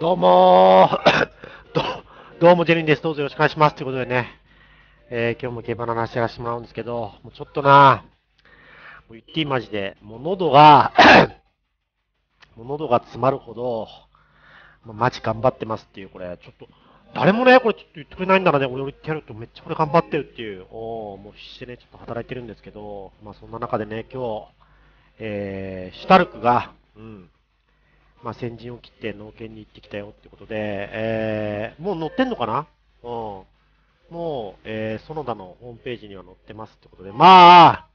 どうも ど、どうもジェリンです。どうぞよろしくお願いします。ということでね、えー、今日も競馬の話やらせてもらうんですけど、もうちょっとな、もう言っていいマジで、もう喉が もう喉が詰まるほど、まあ、マジ頑張ってますっていう、これ、ちょっと、誰もね、これちょっと言ってくれないんだらね、俺を言ってやるとめっちゃこれ頑張ってるっていう、おもう必死でね、ちょっと働いてるんですけど、まあそんな中でね、今日、えー、シュタルクが、うん、まあ、先陣を切って農研に行ってきたよってことで、えー、もう載ってんのかなうん。もう、えー、園田のホームページには載ってますってことで、まあ、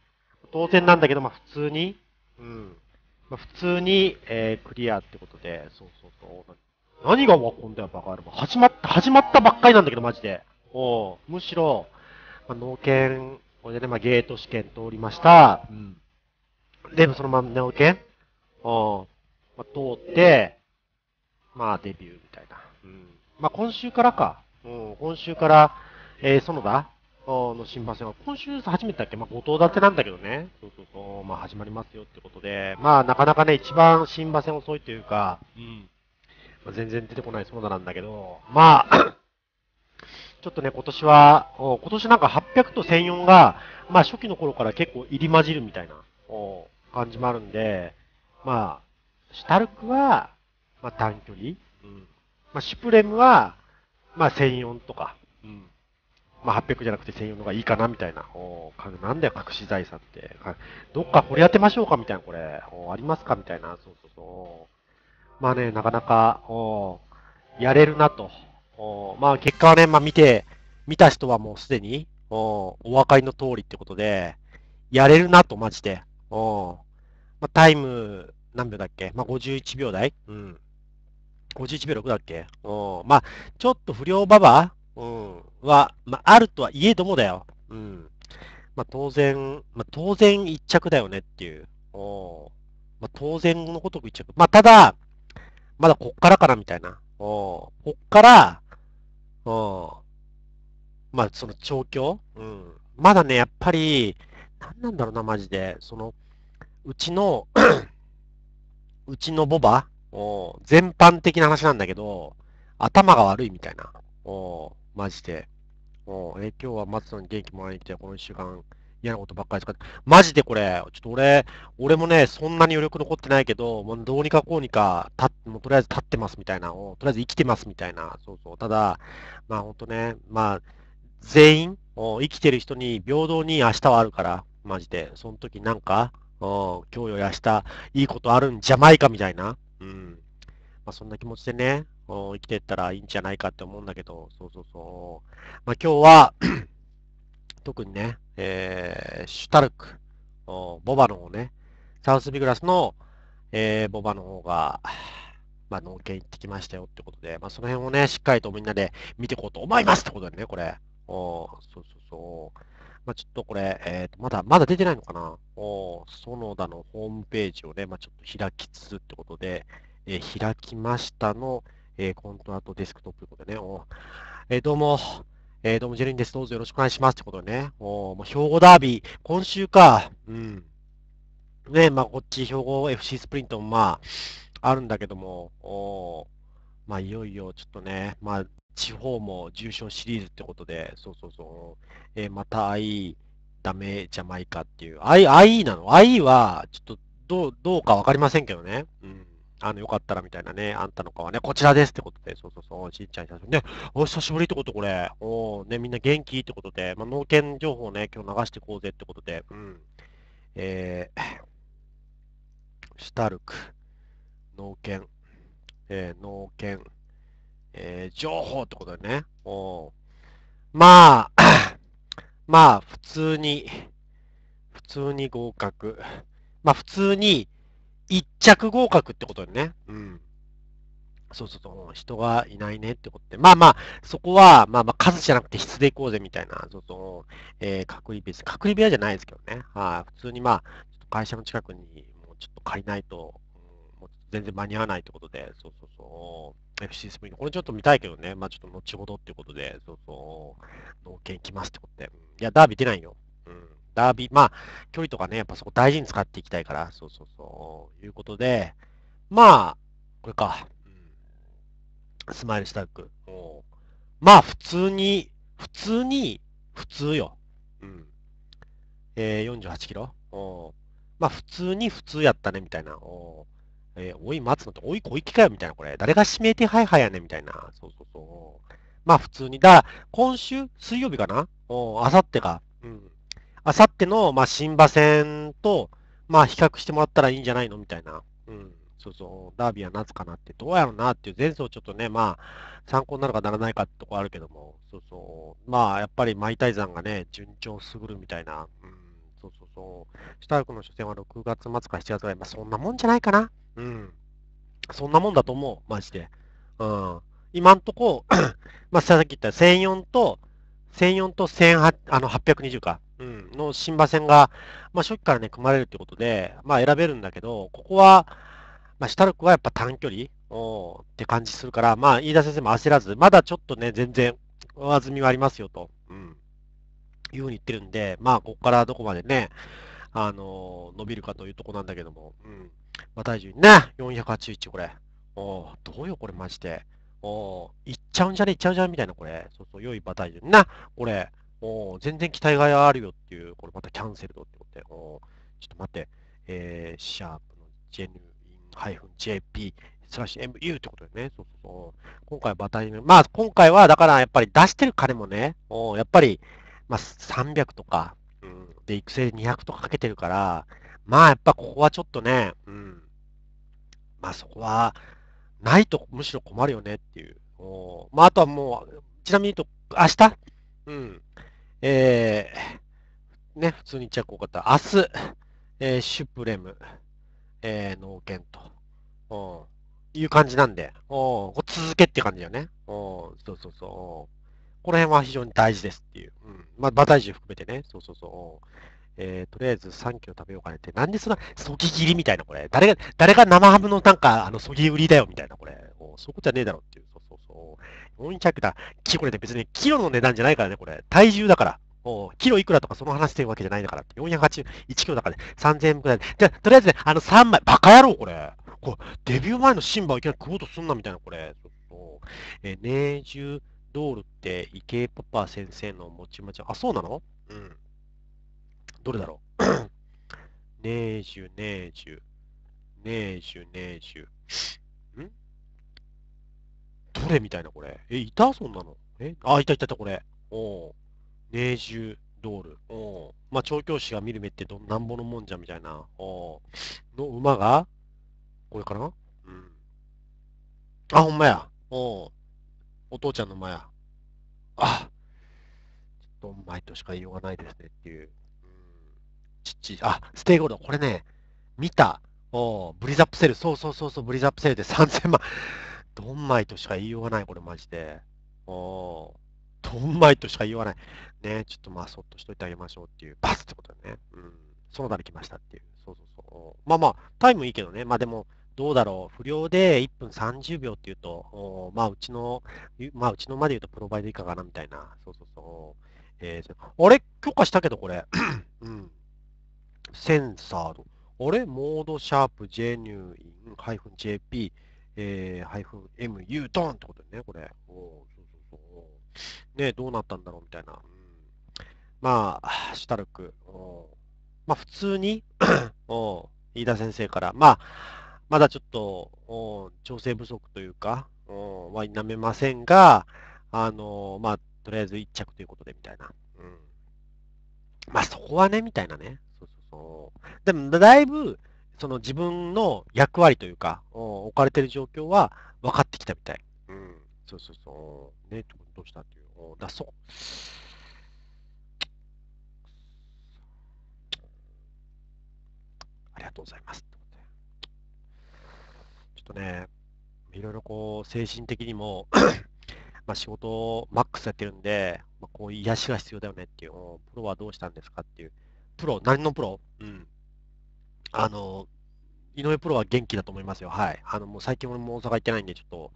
当然なんだけど、まあ普通に、うん。まあ普通に、えー、クリアってことで、そうそうそう。何がわ今んだよ、バカ野郎。始まった、始まったばっかりなんだけど、マジで。おむしろ、まあ、農研、これでね、まあゲート試験通りました。うん。でそのまま農研おまあ、通って、まあ、デビューみたいな。うん。まあ、今週からか。うん、今週から、えー、園田の新馬戦は、今週初めてだっけまあ、後藤立てなんだけどね。そうそうそう、まあ、始まりますよってことで、まあ、なかなかね、一番新馬戦遅いというか、うん。まあ、全然出てこない園田なんだけど、まあ ちょっとね、今年は、今年なんか800と1004が、まあ初期の頃から結構入り混じるみたいな感じもあるんで、まあ、シュタルクは、まあ、短距離。うん。まあ、シュプレムは、まあ、専0 0とか。うん。まあ、800じゃなくて1 0 0の方がいいかな、みたいな。おなんだよ、隠し財産って。どっか掘り当てましょうか、みたいな、これ。おありますか、みたいな。そうそうそう。まあね、なかなか、おやれるなと。おまあ、結果はね、まあ、見て、見た人はもうすでに、おお分かりの通りってことで、やれるなと、マジで。おまあ、タイム、何秒だっけまあ、51秒台うん。51秒6だっけうん。まあ、ちょっと不良馬場うん。は、まあ、あるとはいえどもだよ。うん。まあ、当然、まあ、当然1着だよねっていう。おまあ、当然のごとく1着。まあ、ただ、まだこっからかなみたいな。おこっから、おまあ、その調教うん。まだね、やっぱり、何なんだろうな、マジで。その、うちのうちのボバ、お全般的な話なんだけど、頭が悪いみたいな。おマジで。おえ今日は松野に元気もらいに来て、この1週間嫌なことばっかり使って。マジでこれ、ちょっと俺、俺もね、そんなに余力残ってないけど、もうどうにかこうにか、たもうとりあえず立ってますみたいなお、とりあえず生きてますみたいな。そうそう。ただ、まあほんとね、まあ、全員、お生きてる人に平等に明日はあるから、マジで。その時なんか、今日より明日、いいことあるんじゃないかみたいな。うん。まあ、そんな気持ちでね、生きてったらいいんじゃないかって思うんだけど、そうそうそう。まあ、今日は 特にね、えー、シュタルク、ボバの方ね、サウスビグラスの、えー、ボバの方が、まあ、農研行ってきましたよってことで、まあ、その辺をね、しっかりとみんなで見ていこうと思いますってことでね、これ。おそうそうそう。まあ、ちょっとこれ、えーと、まだ、まだ出てないのかなお園田のホームページをね、まあ、ちょっと開きつつってことで、えー、開きましたの、えー、コントアートデスクトップということでね、おえー、どうも、えー、どうもジェリンです。どうぞよろしくお願いしますってことでね、おもう兵庫ダービー、今週か、うん。ね、まあ、こっち、兵庫 FC スプリントもまあ、あるんだけども、おまあ、いよいよちょっとね、まあ、地方も重症シリーズってことで、そうそうそう。えー、また IE、ダメジャマイカっていう。IE, なの ?IE は、ちょっとどう、どうかわかりませんけどね。うん。あの、よかったらみたいなね、あんたの顔はね、こちらですってことで、そうそうそう、しんちゃん久しぶり。ね、お久しぶりってことこれ、おね、みんな元気ってことで、まあ、農研情報ね、今日流していこうぜってことで、うん。えー、シュタルク、農研、えー、農研、えー、情報ってことでね。おまあ、まあ、普通に、普通に合格。まあ、普通に、一着合格ってことでね。うん。そうそうそう、人がいないねってことで。まあまあ、そこは、まあまあ、数じゃなくて質でいこうぜみたいな、そうそう、えー、隔離部屋、隔離部屋じゃないですけどね。はい、あ、普通にまあ、会社の近くに、もうちょっと借りないと、全然間に合わないってことで、そうそうそう、FC スプリング、これちょっと見たいけどね、まあちょっと後ほどってことで、そうそう、農研来ますってことで、いや、ダービー出ないよ。うん、ダービー、まあ、距離とかね、やっぱそこ大事に使っていきたいから、そうそうそう、いうことで、まあ、これか、うん、スマイルスタッん。まあ、普通に、普通に、普通よ。うん。えー、48キロうん。まあ、普通に普通やったね、みたいな。おえー、おい、待つのって、おい、小池かよ、みたいな、これ。誰が指名手配派やねん、みたいな。そうそうそう。まあ、普通に。だから、今週、水曜日かなおあさってか。うん。あさっての、まあ、新馬戦と、まあ、比較してもらったらいいんじゃないのみたいな。うん。そうそう。ダービーは夏かなって、どうやろうなっていう、前走ちょっとね、まあ、参考になるかならないかってとこあるけども、そうそう。まあ、やっぱり、舞台山がね、順調すぐるみたいな。うんと、シュタルクの初戦は6月末か7月ぐらい、まあ、そんなもんじゃないかな。うん。そんなもんだと思う、マジで。うん。今んとこ、まあ、さっき言った1004と、1004と18あの820か、うん、の新馬戦が、まあ、初期からね、組まれるってことで、まあ、選べるんだけど、ここは、まあ、シュタルクはやっぱ短距離おって感じするから、まあ、飯田先生も焦らず、まだちょっとね、全然、上積みはありますよと。うんいうふうに言ってるんで、まあ、ここからどこまでね、あのー、伸びるかというとこなんだけども、うん。まあ、体重ね、481、これ。おどうよ、これ、マジで。おいっちゃうんじゃね、いっちゃうんじゃね、みたいな、これ。そうそう、良い馬体重な、これ。お全然期待があるよっていう、これまたキャンセルドってことで。おちょっと待って、えー、シャープのジェヌイン -jp スラッシュ MU ってことだよね。そうそうそう。今回バタ重、まあ今回はだからやっぱり出してる金もね、おやっぱりまあ、300とか、うん、で、育成200とかかけてるから、まあやっぱここはちょっとね、うん、まあそこは、ないとむしろ困るよねっていう。おまああとはもう、ちなみに言うと、明日、うん、えー、ね、普通に言っちゃこうかった。明日、えー、シュプレム、えー、農研と、うん、いう感じなんで、おこ続けって感じだよね。おそうそうそう。この辺は非常に大事ですっていう。うん。まあ、馬体重含めてね。そうそうそう。えー、とりあえず3キロ食べようかねって、なんでそんな、そぎ切りみたいな、これ。誰が、誰が生ハムのなんか、あの、そぎ売りだよ、みたいな、これ。もう、そこじゃねえだろっていう。そうそうそう。400だ。キロで別に、キロの値段じゃないからね、これ。体重だから。もう、キロいくらとかその話してるわけじゃないんだから。481キロだからね、3000円くらい。じゃあ、とりあえずね、あの、3枚。バカ野郎、これ。これ、デビュー前のシンバをいきなり食おうとすんな、みたいな、これ。そうそう。えー、年中、ドールって池江パパ先生のもちまち。あ、そうなのうん。どれだろうネージュ、ネージュ、ネージュ、ネージュ。んどれみたいな、これ。え、いたそんなの。えあ、いたいたいた、これ。おネージュ、ドール。おまあ、調教師が見る目ってどなんぼのもんじゃみたいな。おの馬がこれかなうん。あ、ほんまや。おお父ちゃんの前あちょっと前としか言いようがないですねっていう。うん、父、あ、ステイゴールド、これね、見た。おブリザップセール、そうそうそうそう、ブリザップセールで3000万。ドンマイとしか言いようがない、これマジで。おドンマイとしか言わない。ねちょっとまあ、そっとしといてあげましょうっていう、バスってことだね。うん。その場で来ましたっていう。そうそうそう。まあまあ、タイムいいけどね。まあでも、どうだろう、不良で1分30秒っていうと、まあ、うちの、まあ、うちのまで言うとプロバイドいかがなみたいな、そうそうそう。えー、あれ許可したけど、これ。うん。センサード。あれモードシャープ、ジェニューイン、ハイフン JP、えー、ハイフン M、ユートンってことね、これ。おそうそうそう。ねどうなったんだろうみたいな。うん、まあ、シュタルク。まあ、普通に お飯田先生から、まあ、まだちょっと、調整不足というか、は否めませんが、あのー、まあ、とりあえず1着ということで、みたいな。うん。まあ、そこはね、みたいなね。そうそうそう。でも、だいぶ、その自分の役割というか、置かれてる状況は分かってきたみたい。うん。そうそうそう。ね、どうしたっていう。だそう。ありがとうございます。とね、いろいろこう、精神的にも ま仕事をマックスやってるんで、まあ、こう、癒しが必要だよねっていう、プロはどうしたんですかっていう。プロ、何のプロうん。あの、井上プロは元気だと思いますよ。はい。あの、もう最近俺も大阪行ってないんで、ちょっと、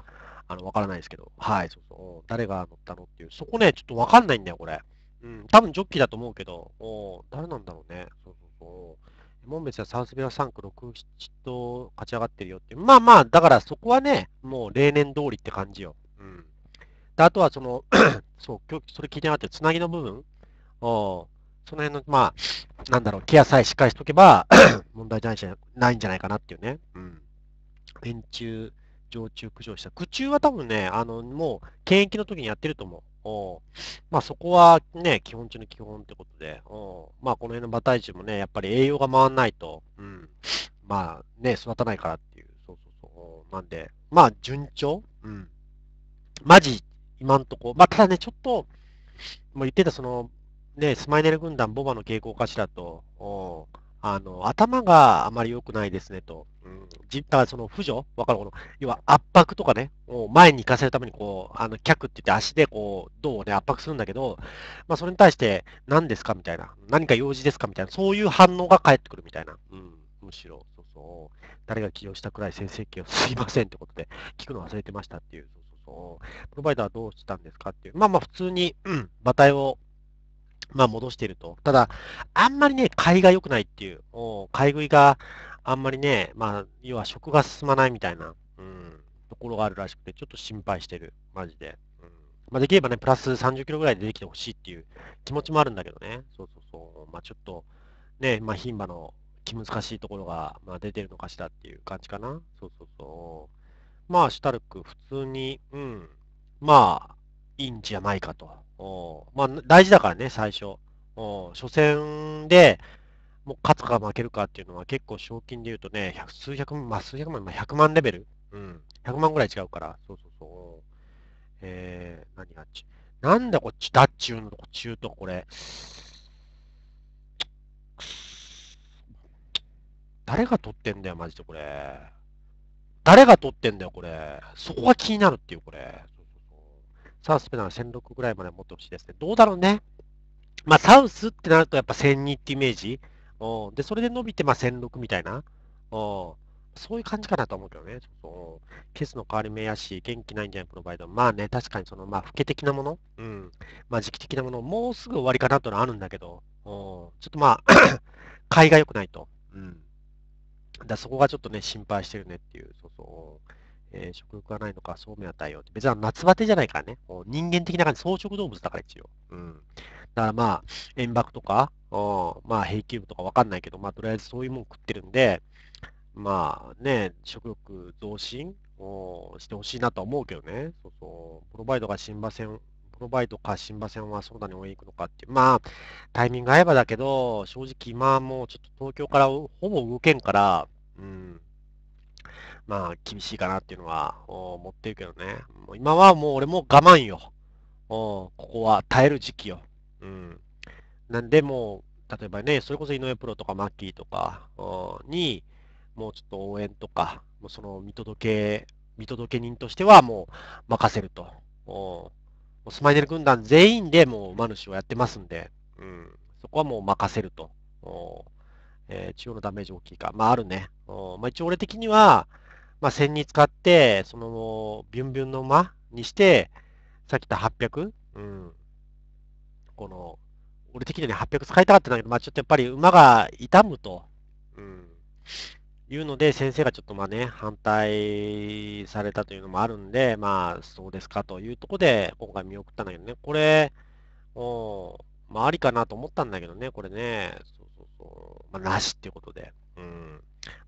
あの、わからないですけど、はい、そうそう、誰が乗ったのっていう、そこね、ちょっとわかんないんだよ、これ。うん、多分ジョッキーだと思うけど、お誰なんだろうね。そうそうそう。門別はサウスベア3区6、7と勝ち上がってるよって。まあまあ、だからそこはね、もう例年通りって感じよ。うん。であとはその そう、今日それ聞いてなかったつなぎの部分。おその辺の、まあ、なんだろう、ケアさえしっかりしとけば 問題ないじゃないんじゃないかなっていうね。うん。円柱、上駐苦情した。苦中は多分ね、あの、もう、検疫の時にやってると思う。おまあそこはね、基本中の基本ってことで、おまあこの辺の馬体重もね、やっぱり栄養が回らないと、うん、まあね、育たないからっていう、そうそうそう、なんで、まあ順調、うん、マジ今んとこ、まあただね、ちょっと、もう言ってたその、ね、スマイネル軍団、ボバの傾向かしらと、おあの、頭があまり良くないですねと。うん、だからその扶助、わかるこの、要は圧迫とかね、を前に行かせるためにこう、あの、脚って言って足でこう、胴をね、圧迫するんだけど、まあそれに対して、何ですかみたいな、何か用事ですかみたいな、そういう反応が返ってくるみたいな。うん、むしろ、そうそう、誰が起用したくらい先生権をすいませんってことで、聞くの忘れてましたっていう、そうそうそう、プロバイダーはどうしたんですかっていう、まあまあ普通に、うん、馬体をまあ、戻していると。ただ、あんまりね、買いが良くないっていう、お買い食いがあんまりね、まあ、要は食が進まないみたいな、うん、ところがあるらしくて、ちょっと心配してる、マジで。うんまあ、できればね、プラス30キロぐらいでできてほしいっていう気持ちもあるんだけどね。そうそうそう。まあ、ちょっと、ね、まあ、牝馬の気難しいところが、まあ、出てるのかしらっていう感じかな。そうそうそう。まあ、シュタルク、普通に、うん、まあ、いいんじゃないかと。まあ、大事だからね、最初。初戦で、もう勝つか負けるかっていうのは結構賞金で言うとね、百数百万、まあ、数百万、まあ、100万レベル。うん。100万ぐらい違うから。そうそうそう。えー、何がち。なんだこっち、だっちゅうの、こっちゅうと、これ。誰が取ってんだよ、マジでこれ。誰が取ってんだよ、これ。そこが気になるっていう、これ。サウスペなら1006ぐらいまで持ってほしいですね。どうだろうね。まあ、サウスってなるとやっぱ1002ってイメージ。うん、で、それで伸びてまあ1006みたいな。うん、そういう感じかなと思うけどね。ちょっとケースの変わり目やし、元気ないんじゃないプロバイド。まあね、確かにその、まあ、老け的なもの。うん。まあ、時期的なもの。もうすぐ終わりかなというのはあるんだけど。うん、ちょっとまあ、買いが良くないと。うん。だそこがちょっとね、心配してるねっていう。そうそう。えー、食欲がないのか、そうめんは対応って。別に夏バテじゃないからね。う人間的な感じ、草食動物だから一応。うん。だからまあ、塩漠とか、うん、まあ、平均部とかわかんないけど、まあ、とりあえずそういうもん食ってるんで、まあね、食欲増進をしてほしいなとは思うけどね。そうそう。プロバイドが新馬戦、プロバイドか新馬戦はそうだに応援行くのかっていう。まあ、タイミング合えばだけど、正直今もうちょっと東京からほぼ動けんから、うん。まあ、厳しいかなっていうのは思ってるけどね。もう今はもう俺も我慢よ。ここは耐える時期よ。うん。なんでもう、例えばね、それこそ井上プロとかマッキーとかに、もうちょっと応援とか、もうその見届け、見届け人としてはもう任せると。もうスマイネル軍団全員でもう馬主をやってますんで、うん、そこはもう任せると。えー、中央のダメージ大きいか。まああるね。まあ一応俺的には、まあ、線に使って、その、ビュンビュンの間にして、さっき言った800、うん。この、俺的には800使いたかったんだけど、まあ、ちょっとやっぱり馬が痛むと、うん。いうので、先生がちょっとまあね、反対されたというのもあるんで、まあ、そうですかというところで、今回見送ったんだけどね、これ、おまあ、ありかなと思ったんだけどね、これね、そうそうそう、まあ、なしっていうことで、うん。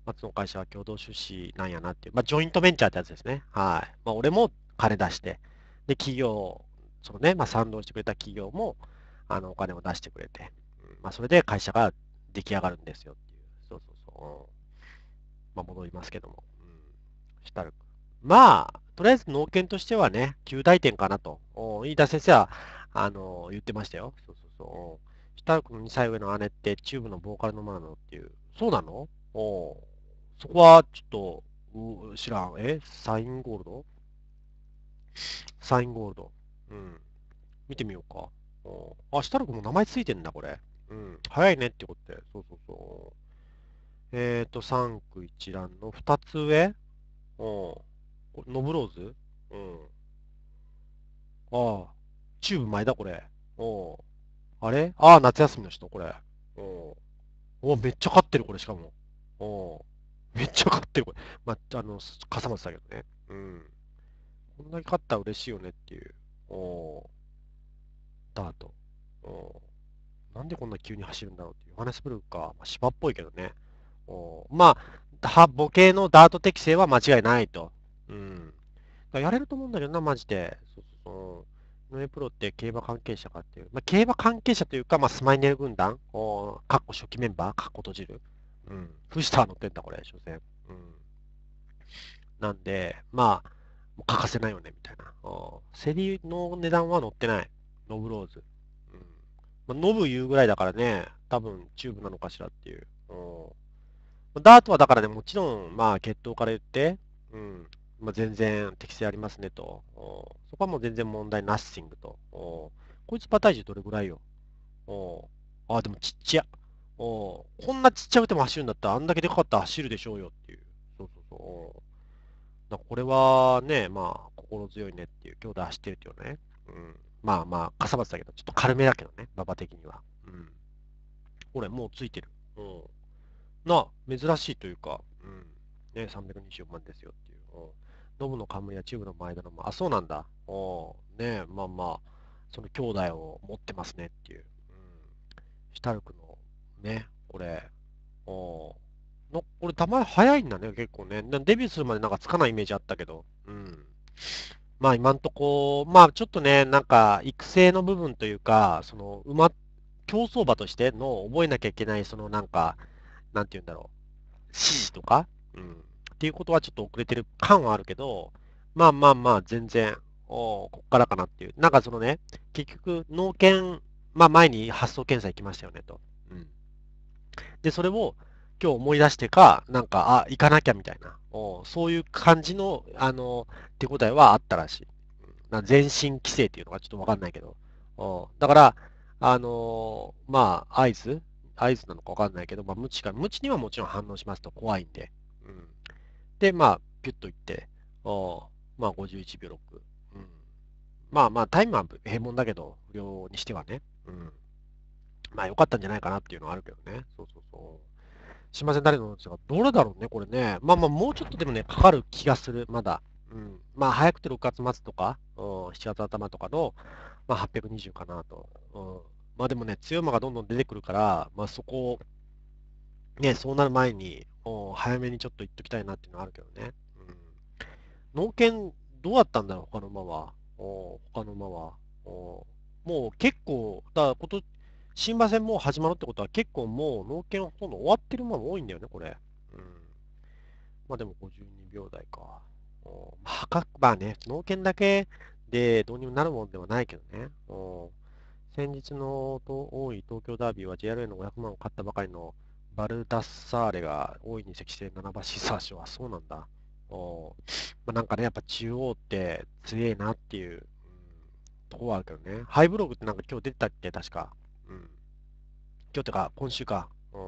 松の会社は共同出資なんやなっていう、まあ、ジョイントベンチャーってやつですね。はい。まあ、俺も金出して、で、企業、そのね、まあ、賛同してくれた企業も、あの、お金を出してくれて、まあ、それで会社が出来上がるんですよっていう。そうそうそう。まあ、戻りますけども。うん。したる。まあ、とりあえず農研としてはね、旧大点かなと。飯田先生は、あの、言ってましたよ。そうそうそう。下の2歳上の姉ってチューブのボーカルのマナのっていう。そうなのおそこはちょっと、う知らん。えサインゴールドサインゴールド。うん。見てみようか。おあ、設楽ルも名前ついてんだ、これ。うん。早いねってことで。そうそうそう。えっ、ー、と、3区一覧の2つ上おノブローズうん。ああ。チューブ前だ、これ。おあれああ、夏休みの人、これ。おおめっちゃ勝ってる、これ、しかも。おめっちゃ勝ってる、これ。まあ、あの、笠松だけどね。うん。こんなに勝ったら嬉しいよねっていう。おダート。おなんでこんな急に走るんだろうっていう。ヨハネスブルクか。まあ、芝っぽいけどね。おまあ、ボケのダート適性は間違いないと。うん。だやれると思うんだけどな、マジで。そうそうノエプロって競馬関係者かっていう。まあ、競馬関係者というか、まあ、スマイネル軍団、おかっこ初期メンバー、かっこ閉じる。うん。フスター乗ってんだ、これ、所詮。うん。なんで、まあ、もう欠かせないよね、みたいな。セリの値段は乗ってない。ノブローズ。うん。まあ、ノブ言うぐらいだからね、多分チューブなのかしらっていう。うん。ダートはだからね、もちろん、まあ、血統から言って、うん。まあ、全然適性ありますねと。そこはもう全然問題ナッシングと。こいつパージュどれぐらいよ。あ、でもちっちゃ。こんなちっちゃくても走るんだったら、あんだけでかかったら走るでしょうよっていう。そうそうそう。だこれはね、まあ、心強いねっていう、兄弟走ってるっていうね。うん。まあまあ、かさばってたけど、ちょっと軽めだけどね、馬場的には。うん。これ、もうついてる。うん。な、珍しいというか、うん。ね、324万ですよっていう。うん。ノブの冠やチューブの前田のも、あ、そうなんだ。おねまあまあ、その兄弟を持ってますねっていう。うん。シタルクのね、これ。おのこれ、に早いんだね、結構ね。デビューするまでなんかつかないイメージあったけど。うん。まあ今んとこ、まあちょっとね、なんか育成の部分というか、その馬、競走馬としての覚えなきゃいけない、そのなんか、なんて言うんだろう、指示とか、うん、っていうことはちょっと遅れてる感はあるけど、まあまあまあ全然、おこっからかなっていう。なんかそのね、結局、脳研、まあ前に発送検査行きましたよねと。で、それを今日思い出してか、なんか、あ、行かなきゃみたいな、そういう感じの、あの、手応えはあったらしい。な全身規制っていうのがちょっとわかんないけど。だから、あのー、まあ、合図合図なのかわかんないけど、まあ、無知か、無知にはもちろん反応しますと怖いんで。うん、で、まあ、ピュッといって、おまあ、51秒6。うん、まあまあ、タイムは平凡だけど、不良にしてはね。うんまあ良かったんじゃないかなっていうのはあるけどね。そうそうそう。すいません、誰のですが、どれだろうね、これね。まあまあ、もうちょっとでもね、かかる気がする、まだ。うん。まあ、早くて6月末とか、うん、7月頭とかの、まあ、820かなと。うん。まあでもね、強い馬がどんどん出てくるから、まあそこを、ね、そうなる前に、早めにちょっと行っときたいなっていうのはあるけどね。うん。農研、どうだったんだろう、他の馬は。他の馬は。もう結構、だ今年新馬戦もう始まるってことは、結構もう、農研ほとんど終わってる馬も多いんだよね、これ。うん。まあでも52秒台か。まあ、まあね、農研だけでどうにもなるもんではないけどね。お先日の多い東京ダービーは JRA の500万を買ったばかりのバルダッサーレが大いに積成七橋馬シサー賞はそうなんだ。おまあ、なんかね、やっぱ中央って強えなっていう、うん、とこはあるけどね。ハイブログってなんか今日出てたっけ、確か。今日というか、今週か。うん。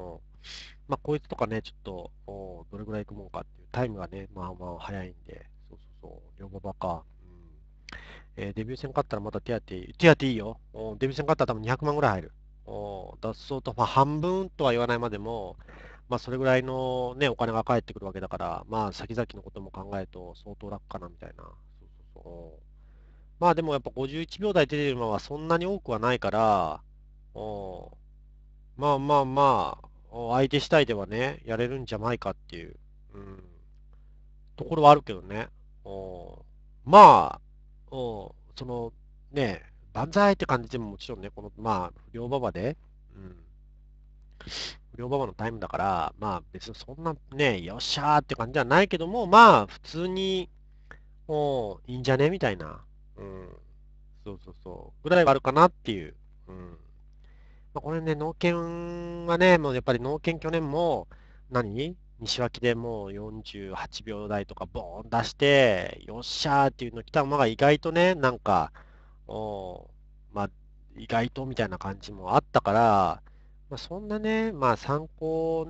まあ、こいつとかね、ちょっと、おどれぐらい行くもんかっていう、タイムがね、まあまあ早いんで、そうそうそう、両馬場か。うんえー、デビュー戦勝ったらまた手当、手当いいよ。おデビュー戦勝ったら多分200万ぐらい入る。お脱走と、まあ、半分とは言わないまでも、まあ、それぐらいの、ね、お金が返ってくるわけだから、まあ、先々のことも考えると相当楽かなみたいな。そうそうそうまあでもやっぱ51秒台出てる馬はそんなに多くはないから、おまあまあまあ、相手次第ではね、やれるんじゃないかっていう、うん、ところはあるけどね。おまあお、その、ね、万歳って感じでももちろんね、この、まあ、不良馬場で、うん、不良馬場のタイムだから、まあ別にそんなね、よっしゃーって感じじゃないけども、まあ普通に、もういいんじゃねみたいな、うん、そうそうそう、ぐらいはあるかなっていう、うん。これね、農研はね、もうやっぱり農研去年も何、西脇でもう48秒台とかボーン出して、よっしゃーっていうの来た馬が意外とね、なんか、おまあ、意外とみたいな感じもあったから、まあ、そんなね、まあ参考、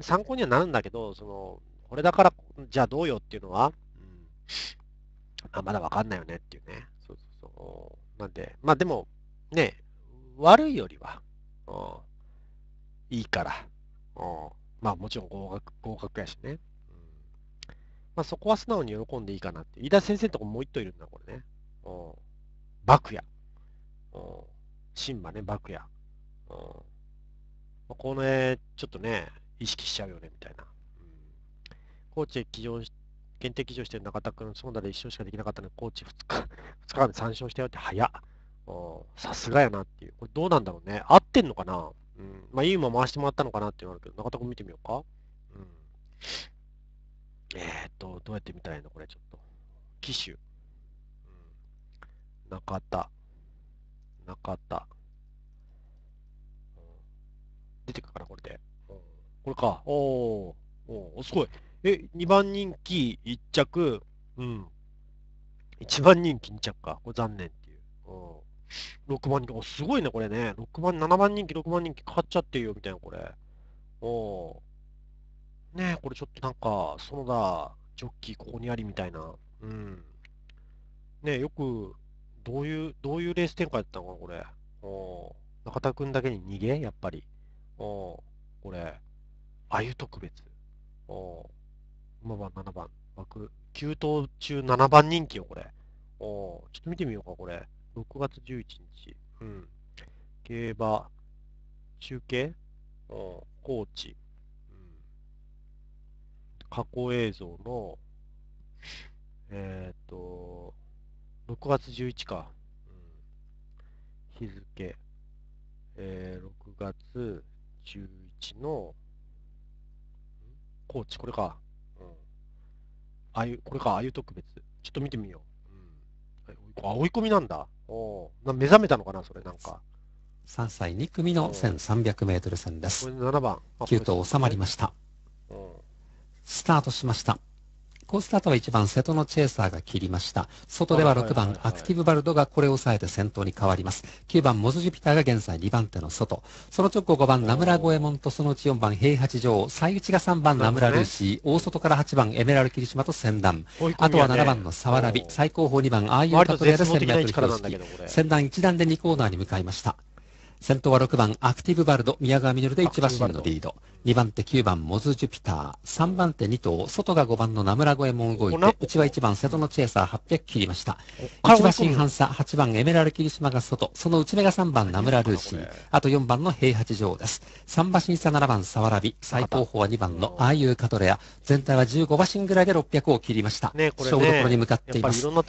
参考にはなるんだけど、その、これだから、じゃあどうよっていうのは、うん、あまだわかんないよねっていうね。そうそうそう。なんで、まあでも、ね、悪いよりは、いいから。まあもちろん合格合格やしね。まあ、そこは素直に喜んでいいかなって。飯田先生のとこもう一頭いるんだ、これね。お幕屋。おシンマね、幕屋。おまあ、この絵、ちょっとね、意識しちゃうよね、みたいな。うん、コーチへ起乗し、限定起乗してる中田君、そのだで1勝しかできなかったので、コーチ2日2日間で3勝したよって早っ。さすがやなっていう。これどうなんだろうね。合ってんのかなうん。まあ、いいも回してもらったのかなっていうのあるけど、中田君見てみようか。うん。えー、っと、どうやって見たらいいのこれちょっと。機種。うん。中田。中田。うん、出てくかなこれで。うん、これか。おー。おー、すごい。え、2番人気1着。うん。1番人気2着か。これ残念っていう。うん。6万人、お、すごいね、これね。6万、7万人気、6万人気買っちゃってるよ、みたいな、これ。おねこれちょっとなんか、園田、ジョッキー、ここにありみたいな。うん。ねよく、どういう、どういうレース展開だったのかな、これ。お中田くんだけに逃げやっぱり。おこれ、あゆ特別。お馬番7番。枠、9頭中7番人気よ、これ。おちょっと見てみようか、これ。6月11日、うん、競馬、中継、うん、高知、うん、過去映像の、えっ、ー、と、6月11か、うん、日付、えー、6月11の、高知、これか、うん、あゆこれか、あゆ特別、ちょっと見てみよう。うん、追い込みなんだ。お目覚めたのかな、それ、なんか。3歳2組の1300メートル戦です。7番。9頭収まりました。スタートしました。好スタートは1番、瀬戸のチェーサーが切りました。外では6番、アクティブバルドがこれを抑えて先頭に変わります。9番、モズジュピターが現在2番手の外。その直後5番、ナムラゴエモンとそのうち4番、平八条。最内が3番、ナムラルーシー。大外から8番、エメラル霧島と先団。あとは7番のサワラビ。最高峰2番、アーユーパトレアで1000メートル先団1段で2コーナーに向かいました。先頭は6番、アクティブバルド、宮川稔で1馬身のリード。2番手9番、モズ・ジュピター。3番手2頭、外が5番の名村越えも門動いて、内は1番、瀬戸のチェーサー800切りました。1馬身半差、8番、エメラル・霧島が外、その内目が3番、名村ルーシー。あと4番の平八条です。3馬身差7番、サワラビ。最高峰は2番のアーユー・カトレア。全体は15馬身ぐらいで600を切りました。ねね、勝負どころに向かっています。先頭は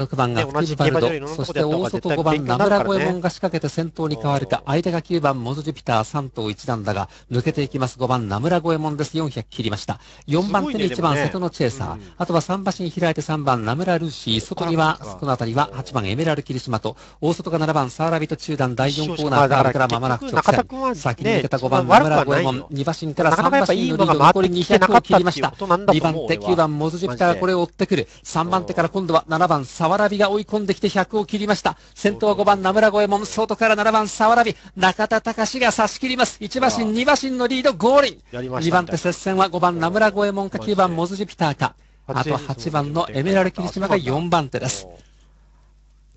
6番、アクティブバルド、そして大外5番、名村五右衛が仕掛けて先頭に変わりわれた相手が9番、モズ・ジュピター、3頭1段だが、抜けていきます5番、ナムラゴエモンです。400切りました。4番手に1番、ね瀬戸のチェーサー、うん、あとは3橋に開いて3番、ナムラルーシー、外には、この辺りは8番、エメラル・キリシマと、大外が7番、サーラビと中段、第4コーナーからから間もなく直線。ね、先に抜けた5番、ムラゴエモン。2馬身から3馬身のリード、残り200を切りました。2番手、9番、モズ・ジュピターがこれを追ってくる。3番手から今度は7番、サワラビが追い込んできて100を切りました。先頭は5番、ムラゴエモン。外から7番、サワラビ。縄並び、中田隆が差し切ります。1馬身、2馬身のリード、ゴーリン。2番手接戦は5番、名村五右衛門か、9番、モズジピターか。あと8番のエメラルキリシマが4番手です。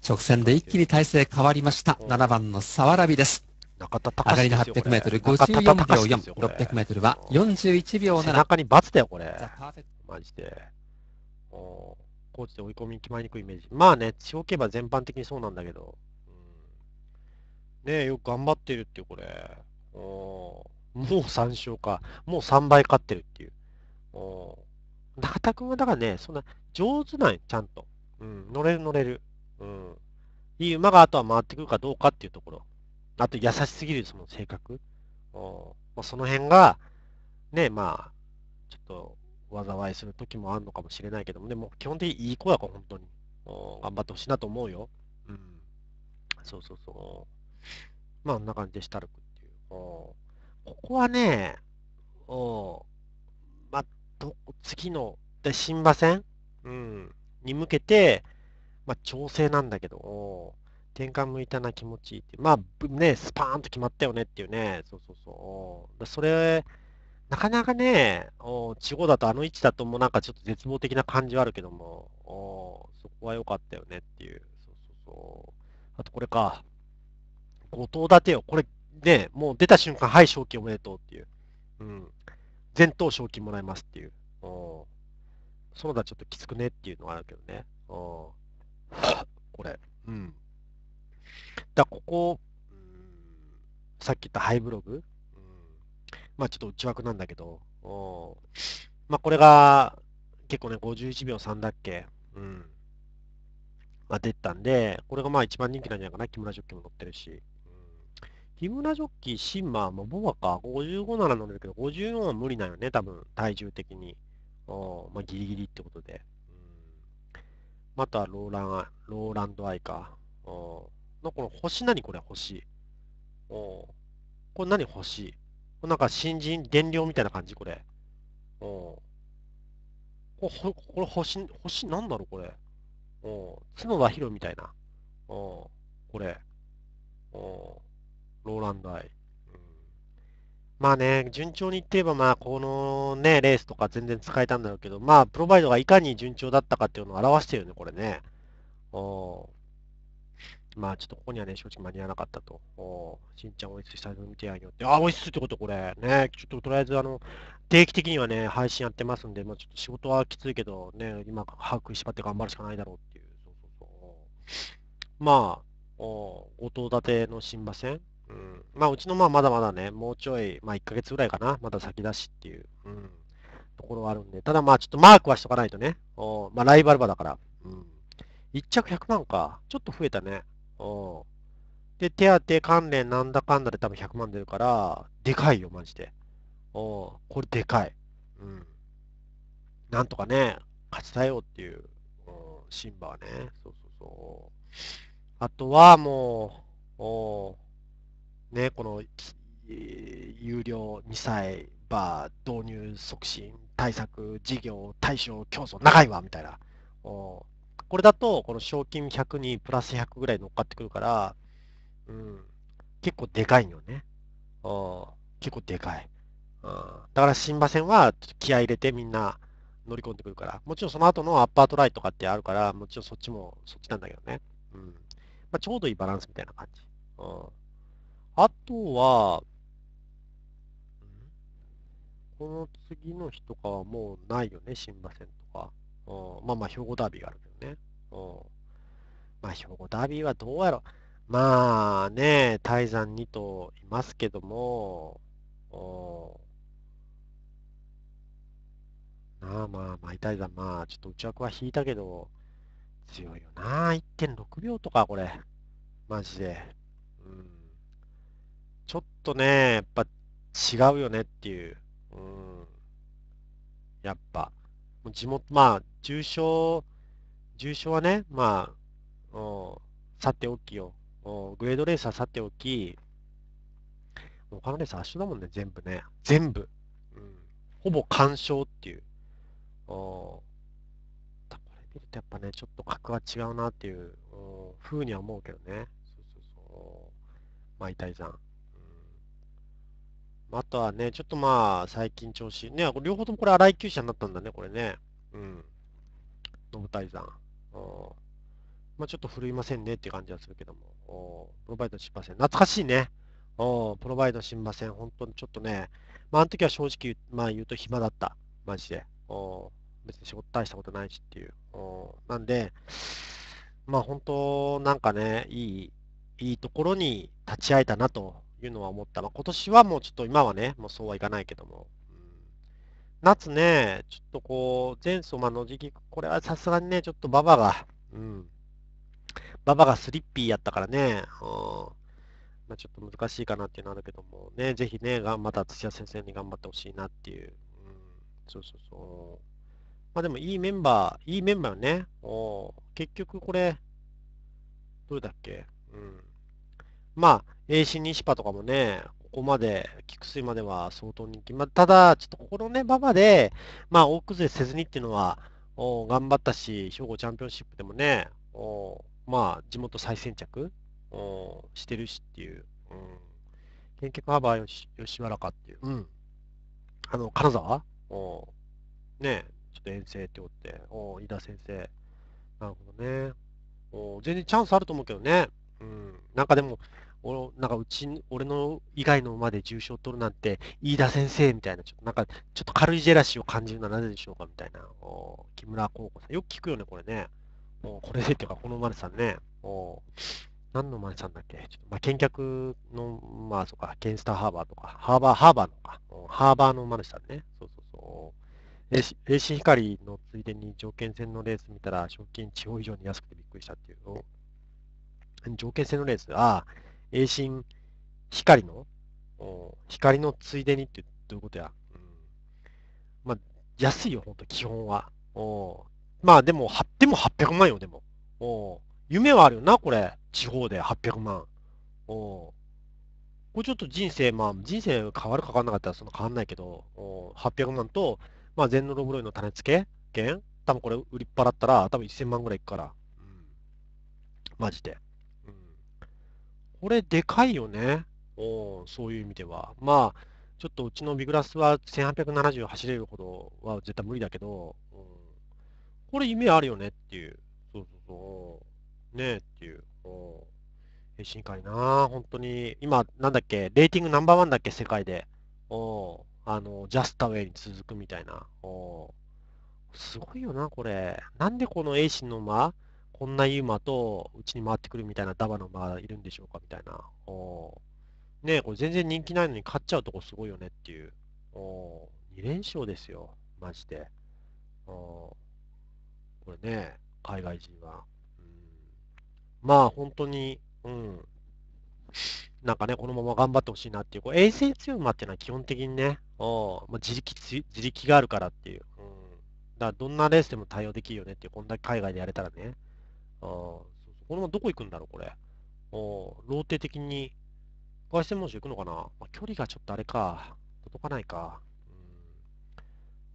直線で一気に体勢変わりました。7番のサワラビです。中田上がりの800メートル54秒4、600メートルは41秒7。背中に罰だよ、これ。マジで。コーチで追い込みに決まりにくいイメージ。まあね、地方競馬全般的にそうなんだけど。ねえ、よく頑張ってるってこれ。もう3勝か。もう3倍勝ってるっていう。中田君はだからね、そんな上手なんよ、ちゃんと。うん、乗れる乗れる。うん。いい馬があとは回ってくるかどうかっていうところ。あと優しすぎる、その性格。おまあ、その辺が、ね、まあ、ちょっと災いする時もあるのかもしれないけども、でも基本的にいい子やから、本当に。お頑張ってほしいなと思うよ。うん。そうそうそう。まあ、こんな感じで、したるくっていう。ここはね、おまあ、ど次ので新馬戦、うん、に向けて、まあ、調整なんだけど、転換向いたな気持ちいいって、まあね、スパーンと決まったよねっていうね、そうそうそう。それ、なかなかね、地方だとあの位置だともうなんかちょっと絶望的な感じはあるけども、そこは良かったよねっていう。そうそうそう。あとこれか、後藤立よ。これ、ね、もう出た瞬間、はい、賞金おめでとうっていう。うん。全頭賞金もらいますっていう。おお。その他ちょっときつくねっていうのはあるけどね。うん。これ。うん。だここ、うん、さっき言ったハイブログ。うん。まあちょっと内枠なんだけど。おお。まあこれが、結構ね、51秒3だっけ。うん。まあ出たんで、これがまあ一番人気なんじゃないかな、木村ジョッキも乗ってるし。ティムラジョッキー、シンマーボアか、55なら乗れるけど、54は無理なよね、多分、体重的に。まあ、ギリギリってことで。うん、またローラン、ローランドアイか。のこの星何これ星。おこれ何星なんか新人、減量みたいな感じこれ。おこれこれ星、星なんだろうこれ。お角田博みたいな。おこれ。おローランド愛。まあね、順調にいって言えば、まあ、このね、レースとか全然使えたんだろうけど、まあ、プロバイドがいかに順調だったかっていうのを表してるよね、これね。おまあ、ちょっとここにはね、正直間に合わなかったと。おしんちゃん追いつきしたの見てやによって、あ、追いつくってことこれ。ね、ちょっととりあえず、あの、定期的にはね、配信やってますんで、まあ、ちょっと仕事はきついけど、ね、今、把握しばって頑張るしかないだろうっていう。そうそうそう。まあ、お後藤立ての新馬戦うん。まあ、うちのまあまだまだね、もうちょい、まあ1ヶ月ぐらいかな、まだ先だしっていう、うん、ところはあるんで、ただまあちょっとマークはしとかないとね、おまあライバル馬だから、うん。1着100万か、ちょっと増えたね。おで、手当関連なんだかんだで多分100万出るから、でかいよ、マジで。おこれでかい。うん。なんとかね、勝ちたいよっていう、シンバはね。そうそうそう。あとはもう、おね、この、有料2歳バー導入促進対策事業対象競争長いわみたいな。これだと、この賞金100にプラス100ぐらい乗っかってくるから、うん、結構でかいよね。結構でかい。だから新馬戦は気合入れてみんな乗り込んでくるから、もちろんその後のアッパートライとかってあるから、もちろんそっちもそっちなんだけどね。うんまあ、ちょうどいいバランスみたいな感じ。うんあとは、この次の日とかはもうないよね、新馬戦とか。うん、まあまあ、兵庫ダービーがあるけどね。うん、まあ、兵庫ダービーはどうやろまあね、泰山2頭いますけども、おなあまあ、まあ、泰山、まあ、ちょっと内枠は引いたけど、強いよな。1.6秒とか、これ。マジで。うんちょっとね、やっぱ違うよねっていう。うん。やっぱ。地元、まあ、重症、重症はね、まあ、おさておきよお。グレードレースはさておき、他のレース圧勝だもんね、全部ね。全部。うん、ほぼ完勝っていう。おこれ見るとやっぱね、ちょっと格は違うなっていうふうには思うけどね。そうそうそう。まあ、痛いじゃん。あとはね、ちょっとまあ、最近調子、ね、両方ともこれ、荒井厩舎になったんだね、これね。うん。信泰山。まあ、ちょっと震いませんねって感じはするけども。プロバイド新馬戦。懐かしいね。おプロバイド新馬戦。本当にちょっとね、まあ、あの時は正直、まあ、言うと暇だった。マジで。お別に仕事大したことないしっていう。おなんで、まあ、本当、なんかね、いい、いいところに立ち会えたなというのは思った。まあ、今年はもうちょっと今はね、もうそうはいかないけども。うん、夏ね、ちょっとこう、前走間の時期、これはさすがにね、ちょっと馬場が、うん。馬場がスリッピーやったからね、うん。まあ、ちょっと難しいかなっていうのはあるけども、ね、ぜひね、また土屋先生に頑張ってほしいなっていう。うん、そうそうそう。まあでもいいメンバー、いいメンバーよね。お結局これ、どれだっけうん。まあ、えー、西パとかもね、ここまで、菊水までは相当人気。まあ、ただ、ちょっとここのね、馬場で、まあ、大崩れせずにっていうのは、お頑張ったし、兵庫チャンピオンシップでもね、おまあ、地元再先着おしてるしっていう、うん、原曲幅吉吉原かっていう、うん、あの、金沢おね、ちょっと遠征っておって、お井田先生。なるほどね。お全然チャンスあると思うけどね。うん、なんかでも、おなんかうち、俺の以外の馬で重賞取るなんて、飯田先生みたいな、ちょっとなんか、ちょっと軽いジェラシーを感じるのはなぜでしょうかみたいな、お木村孝子さん。よく聞くよね、これね。おこれでっていうか、この馬さんね。お何の馬さんだっけちょっと、まあ、見客の、まあ、そうか、ケンスターハーバーとか、ハーバー、ハーバーのか、ハーバーの馬さんね。そうそうそう。レシレ光のついでに条件戦のレース見たら、賞金地方以上に安くてびっくりしたっていうの。条件戦のレースああ、衛新光の、光のついでにってどういうことや。うん、まあ、安いよ、本当基本は。おまあ、でも、でも800万よ、でも。お夢はあるよな、これ。地方で800万。おこれちょっと人生、まあ、人生変わるか変わんなかったらその変わんないけど、お800万と、まあ、全ノロブロイの種付け券、多分これ売りっぱらったら、多分1000万ぐらいいくから。うん、マジで。これでかいよね。うん、そういう意味では。まあ、ちょっとうちのビグラスは1870走れるほどは絶対無理だけど、うん、これ夢あるよねっていう。そうそうそう。ねえっていう。うん、進化いいな本当に。今、なんだっけ、レーティングナンバーワンだっけ、世界で。うん、あの、ジャスタウェイに続くみたいな。すごいよな、これ。なんでこの A 神の間こんなユーマとうちに回ってくるみたいなダバの馬いるんでしょうかみたいな。おねえ、これ全然人気ないのに勝っちゃうとこすごいよねっていう。お2連勝ですよ、マジで。おこれね、海外人は。うん、まあ、本当に、うん。なんかね、このまま頑張ってほしいなっていう、こう衛星強い馬っていうのは基本的にね、おまあ、自力自力があるからっていう、うん。だからどんなレースでも対応できるよねっていう、こんだけ海外でやれたらね。あそうそうこのままどこ行くんだろう、これ。おローテ的に、外線文書行くのかな、まあ、距離がちょっとあれか、届かないか。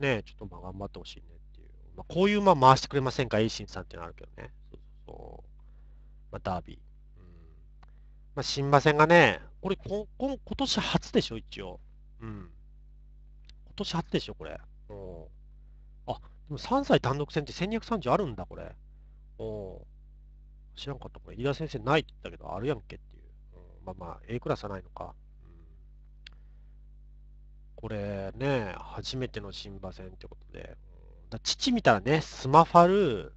うん、ねちょっとまあ頑張ってほしいねっていう。まあ、こういうまあ回してくれませんか、エイシンさんっていうのあるけどね。そうそうそう。まあ、ダービー。うんまあ、新馬戦がね、これここ、今年初でしょ、一応。うん。今年初でしょ、これ。おあ、でも3歳単独戦って1230あるんだ、これ。お知らんかったこれ。飯田先生ないって言ったけど、あるやんけっていう。うん、まあまあ、A クラスはないのか。うん、これね、初めての新馬戦ってことで。だ父見たらね、スマファル、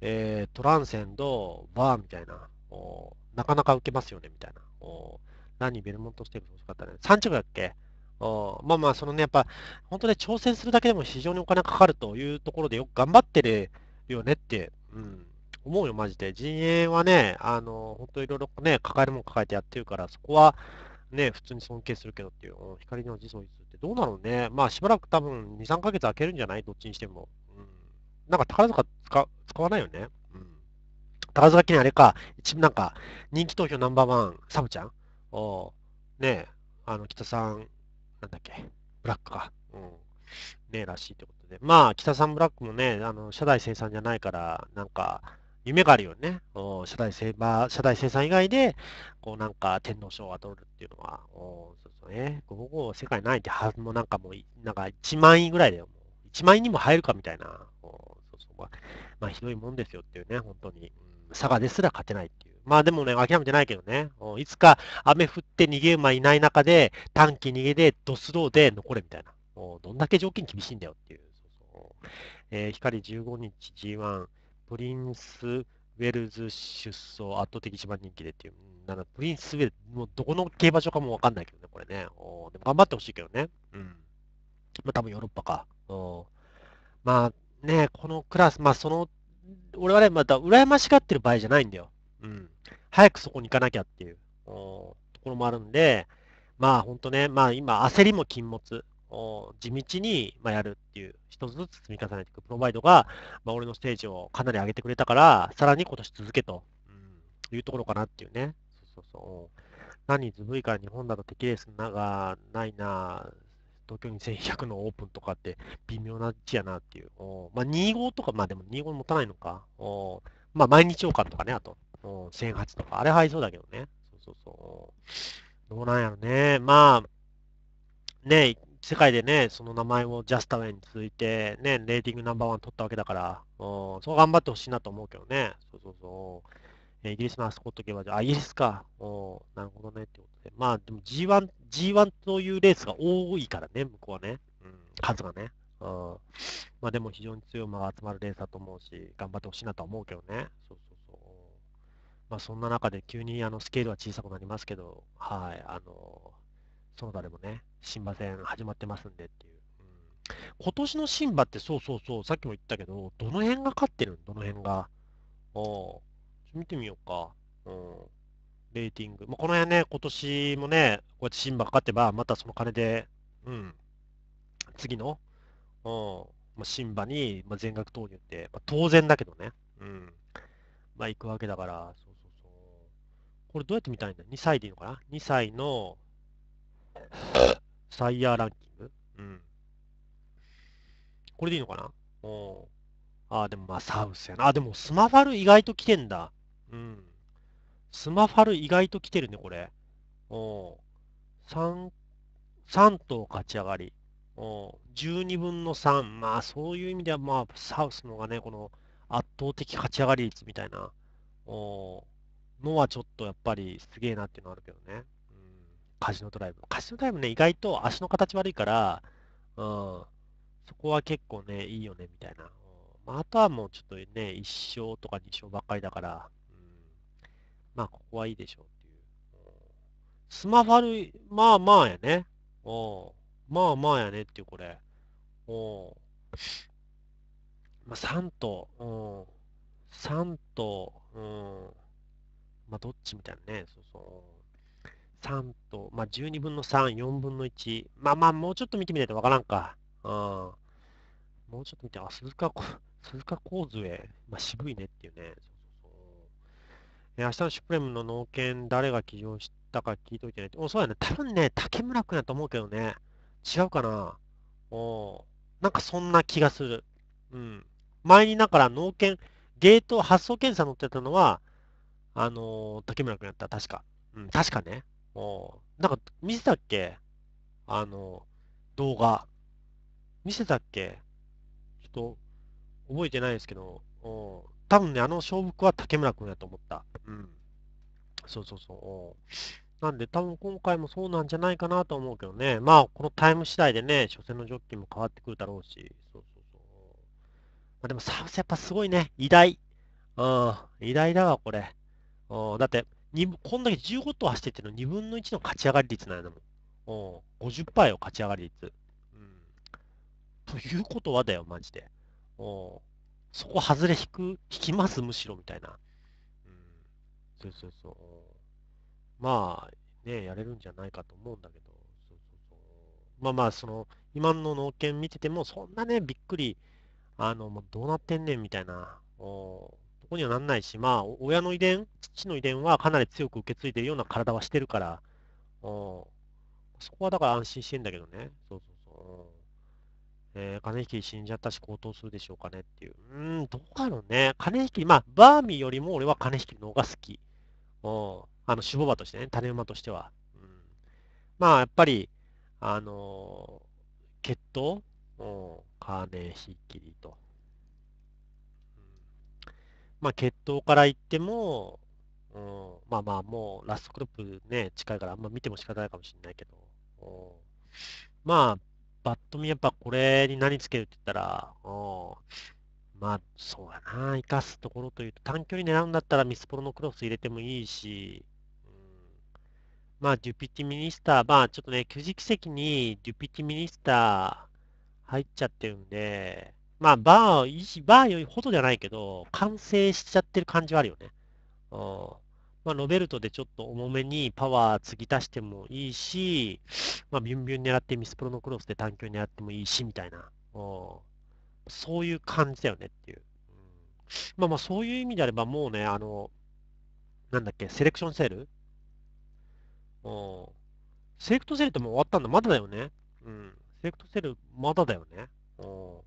えー、トランセンド、バーみたいな。おなかなか受けますよね、みたいな。お何ベルモントステープ欲しかったね。3着だっけおまあまあ、そのね、やっぱ、本当ね、挑戦するだけでも非常にお金かかるというところでよく頑張ってるよねって、うん、思うよ、マジで。陣営はね、あの、本当いろいろね、抱えるもん抱えてやってるから、そこは、ね、普通に尊敬するけどっていう、光の自尊率ってどうなのね。まあ、しばらく多分2、3ヶ月空けるんじゃないどっちにしても。うん。なんか宝塚使使わないよね。うん。宝塚記念あれか、一なんか、人気投票ナンバーワン、サブちゃんおねあの、北さん、なんだっけ、ブラックか。うん。ねらしいってことで。まあ、北さんブラックもね、あの、社内生産じゃないから、なんか、夢があるよね。社大生、バー初代生産以外で、こうなんか天皇賞を取るっていうのは、そうそうね、午後世界ないって、はもうなんかもう、なんか1万位ぐらいだよ。1万位にも入るかみたいな、そうそうまあ、ひどいもんですよっていうね、本当に、うん、佐賀ですら勝てないっていう。まあでもね、諦めてないけどね、いつか雨降って逃げ馬いない中で、短期逃げで、ドスローで残れみたいな。どんだけ条件厳しいんだよっていう。そうそうえー、光15日 G1、プリンス・ウェルズ出走、圧倒的一番人気でっていう、なんプリンス・ウェルズ、もうどこの競馬場かもわかんないけどね、これね。おでも頑張ってほしいけどね。うん。まあ多分ヨーロッパか。おまあね、このクラス、まあその、俺はね、また羨ましがってる場合じゃないんだよ。うん。早くそこに行かなきゃっていうおところもあるんで、まあ本当ね、まあ今焦りも禁物。地道にやるっていう、一つずつ積み重ねていく。プロバイドが、まあ、俺のステージをかなり上げてくれたから、さらに今年続けと、うん、いうところかなっていうね。そうそうそう。何ずぶいから日本だと適齢ながないな、東京2100のオープンとかって微妙な地やなっていう。まあ、25とか、まあでも25持たないのか。まあ、毎日王冠とかね、あと。1008とか。あれ入りそうだけどね。そうそうそう。どうなんやろね。まあ、ね、世界でね、その名前をジャスタウェイに続いて、ね、レーティングナンバーワン取ったわけだから、うん、そう頑張ってほしいなと思うけどね。そうそうそう。えイギリスのあそこっとけば、あ、イギリスか。おなるほどね。ってことで。まあ、でも G1、G1 というレースが多いからね、向こうはね。うん、数がね。うん。まあ、でも非常に強い馬が集まるレースだと思うし、頑張ってほしいなと思うけどね。そうそうそう。まあ、そんな中で急にあのスケールは小さくなりますけど、はい。あの、その誰もね、新馬戦始まってますんでっていう。うん、今年の新馬ってそうそうそう、さっきも言ったけど、どの辺が勝ってるのどの辺が。お見てみようか。うん。レーティング。まあ、この辺ね、今年もね、こうやって新馬が勝てば、またその金で、うん、次の、うん、まあ、新馬に、ま全額投入って、まあ、当然だけどね。うん。まあ、行くわけだから、そうそうそう。これどうやって見たいんだ ?2 歳でいいのかな ?2 歳の、サイヤーランキング。うん。これでいいのかなおああ、でもまあサウスやな。あ、でもスマファル意外と来てんだ。うん。スマファル意外と来てるね、これ。お3、3頭勝ち上がり。お12分の3。まあそういう意味では、まあサウスの方がね、この圧倒的勝ち上がり率みたいな。おのはちょっとやっぱりすげえなっていうのはあるけどね。カジノドライブ。カジノドライブね、意外と足の形悪いから、うん、そこは結構ね、いいよね、みたいな。まあ、あとはもうちょっとね、1勝とか2勝ばっかりだから、うん、まあ、ここはいいでしょうっていう。スマファル、まあまあやね。おまあまあやねっていう、これ。おまあ、3と、うん、3と、うん、まあ、どっちみたいなね。そうそう。3と、まあ、12分の3、4分の1。まあまあ、もうちょっと見てみないとわからんか。うん。もうちょっと見て、あ、鈴鹿、鈴鹿構図へ、まあ、渋いねっていうね。そうそうそう。明日のシュプレムの農研、誰が起業したか聞いといてね。お、そうやね。多分ね、竹村くんやと思うけどね。違うかな。おなんかそんな気がする。うん。前にだから農研、ゲート発送検査乗ってたのは、あのー、竹村くんやった、確か。うん、確かね。もなんか見せたっけあの、動画。見せたっけちょっと、覚えてないですけど、多分ね、あの勝負は竹村君やと思った。うん。そうそうそう。なんで、多分今回もそうなんじゃないかなと思うけどね。まあ、このタイム次第でね、初戦のジョッキーも変わってくるだろうし。そうそうそう。まあでも、サウスやっぱすごいね。偉大。うん。偉大だわ、これ。うん。だって、こんだけ15頭走ってての2分の1の勝ち上がり率なんやもん。う50%よ、勝ち上がり率。うん。ということはだよ、マジで。うそこ外れ引く、引きます、むしろ、みたいな。うん。そうそうそう。まあ、ね、やれるんじゃないかと思うんだけど。そうそうそう。まあまあ、その、今の農研見てても、そんなね、びっくり、あの、もうどうなってんねん、みたいな。うとこにはなんないし、まあ、親の遺伝、父の遺伝はかなり強く受け継いでるような体はしてるから、うん、そこはだから安心してんだけどね。そうそうそう。えー、金引き死んじゃったし、高騰するでしょうかねっていう。うん、どうだろうね。金引き、まあ、バーミーよりも俺は金引きの方が好き。うん、あの、種護馬としてね、種馬としては。うん、まあ、やっぱり、あのー、血統、うん、金引きと。まあ、決闘から言っても、うん、まあまあ、もうラストクロップね、近いから、あんま見ても仕方ないかもしれないけど、うん、まあ、バッと見やっぱこれに何つけるって言ったら、うん、まあ、そうやな、生かすところというと、短距離狙うんだったらミスポロのクロス入れてもいいし、うん、まあ、デュピティミニスター、まあ、ちょっとね、くじ奇跡にデュピティミニスター入っちゃってるんで、まあ、バー、バーよりほどじゃないけど、完成しちゃってる感じはあるよね。うん。まあ、ロベルトでちょっと重めにパワー継ぎ足してもいいし、まあ、ビュンビュン狙ってミスプロのクロスで短距離狙ってもいいし、みたいな。うん。そういう感じだよねっていう。うん、まあまあ、そういう意味であれば、もうね、あの、なんだっけ、セレクションセールうん。セレクトセールってもう終わったんだ。まだだよね。うん。セレクトセール、まだだよね。うん。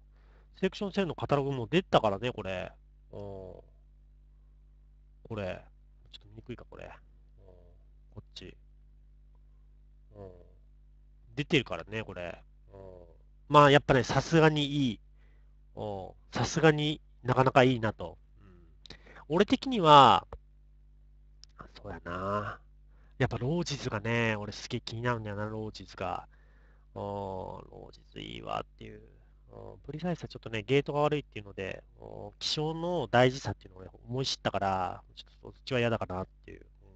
セクション1000のカタログも出たからね、これ。これ。ちょっと見にくいか、これ。こっち。出てるからね、これ。まあ、やっぱね、さすがにいい。さすがになかなかいいなと。うん。俺的には、そうやな。やっぱロージズがね、俺すげえ気になるんだよな、ロージズが。うロージズいいわっていう。プリサイスはちょっとね、ゲートが悪いっていうので、気象の大事さっていうのを、ね、思い知ったから、ちょっとそっちは嫌だかなっていう。うん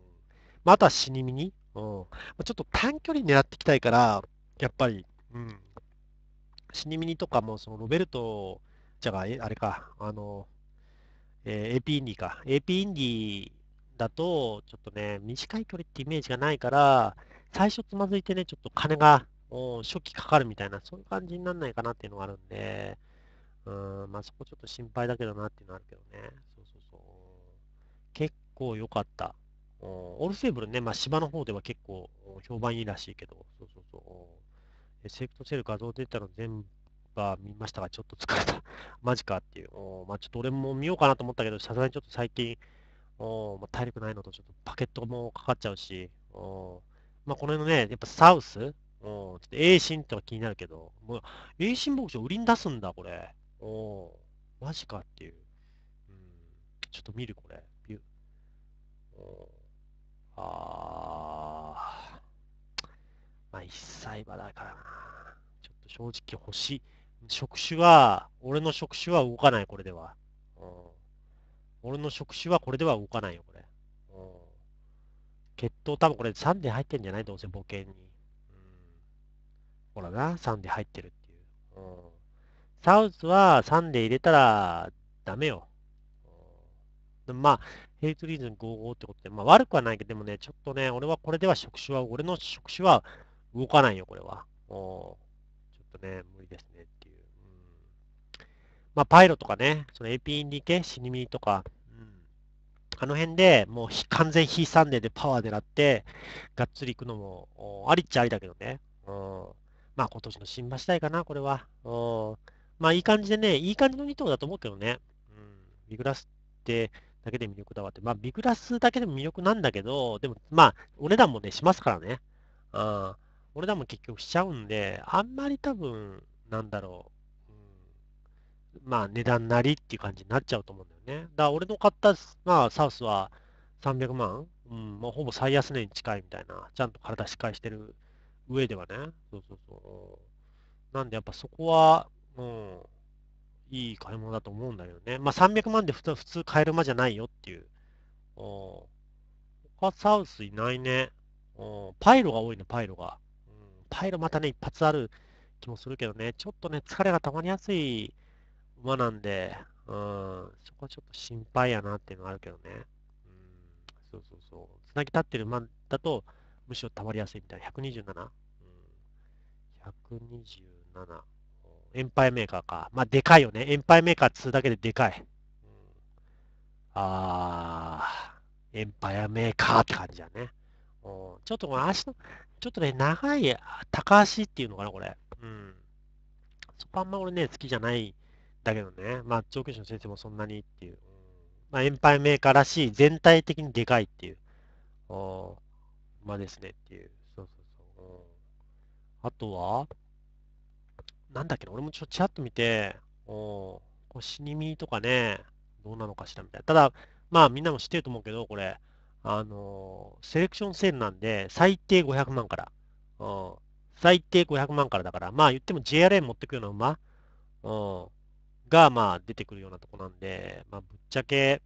まあ、あとは死に身に、うんまあ、ちょっと短距離狙っていきたいから、やっぱり、うん、死に身にとかも、そのロベルト、じゃあ、あれか、あの、えー、AP インディか。AP インディだと、ちょっとね、短い距離ってイメージがないから、最初つまずいてね、ちょっと金が初期かかるみたいな、そういう感じにならないかなっていうのがあるんで、うん、まあそこちょっと心配だけどなっていうのはあるけどね。そうそうそう。結構良かった。オールセーブルね、まあ芝の方では結構評判いいらしいけど、そうそうそう。セークトセル画像出たタの全が見ましたが、ちょっと疲れた。マジかっていう。まあちょっと俺も見ようかなと思ったけど、さすがにちょっと最近、おまあ、体力ないのと、ちょっとパケットもかかっちゃうし、おまあこの辺のね、やっぱサウス、うん、ちょっと英新とて気になるけど、もう英新牧場売りに出すんだ、これ。おマジかっていう。うん、ちょっと見る、これ。ビュおあまあ、一歳馬だからな。ちょっと正直欲しい。触手は、俺の触手は動かない、これでは。俺の触手はこれでは動かないよ、これ。うん、血統多分これ3点入ってんじゃないどうせ冒険に。ほらな、3で入ってるっていう。うん、サウスは3で入れたらダメよ。うん、まあ、ヘイトリーズン55ってことで、まあ悪くはないけど、でもね、ちょっとね、俺はこれでは触手は、俺の触手は動かないよ、これは。うん、ちょっとね、無理ですねっていう。うん、まあ、パイロとかね、その AP インディ系、シニミとか、あの辺でもう完全非サンデーでパワー狙って、がっつり行くのもありっちゃありだけどね。うんまあ今年の新馬次かな、これは。まあいい感じでね、いい感じの2頭だと思うけどね。うん、ビグラスってだけで魅力だわって。まあビグラスだけでも魅力なんだけど、でもまあお値段もね、しますからね。あお値段も結局しちゃうんで、あんまり多分、なんだろう。うん、まあ値段なりっていう感じになっちゃうと思うんだよね。だから俺の買った、まあサウスは300万うん、もうほぼ最安値に近いみたいな、ちゃんと体しっかりしてる上ではね。そうそうそう。なんでやっぱそこは、うん、いい買い物だと思うんだけどね。まあ300万で普通普通買える間じゃないよっていう。お他サウスいないね。おパイロが多いね、パイロが、うん。パイロまたね、一発ある気もするけどね、ちょっとね、疲れがたまりやすい馬なんで、うん、そこはちょっと心配やなっていうのはあるけどね。うん、そうそうそう。つなぎ立ってる馬だと、むしろたまりやすいみたいな。127? 127。エンパイメーカーか。まあ、でかいよね。エンパイメーカー2だけででかい。うん、あー、エンパイアメーカーって感じだね。ちょっとこの足の、ちょっとね、長い高足っていうのかな、これ。うん。そこあんま俺ね、好きじゃないんだけどね。まあ、上級者の先生もそんなにっていう。うん、まあ、エンパイメーカーらしい、全体的にでかいっていう。まあですねっていう。あとは、なんだっけな、俺もちょっちゃラと見て、おこ死に身とかね、どうなのかしらみたいな。ただ、まあみんなも知ってると思うけど、これ、あのー、セレクションセールなんで、最低500万から。うん。最低500万からだから、まあ言っても JRA 持ってくような馬、うん、が、まあ出てくるようなとこなんで、まあぶっちゃけ、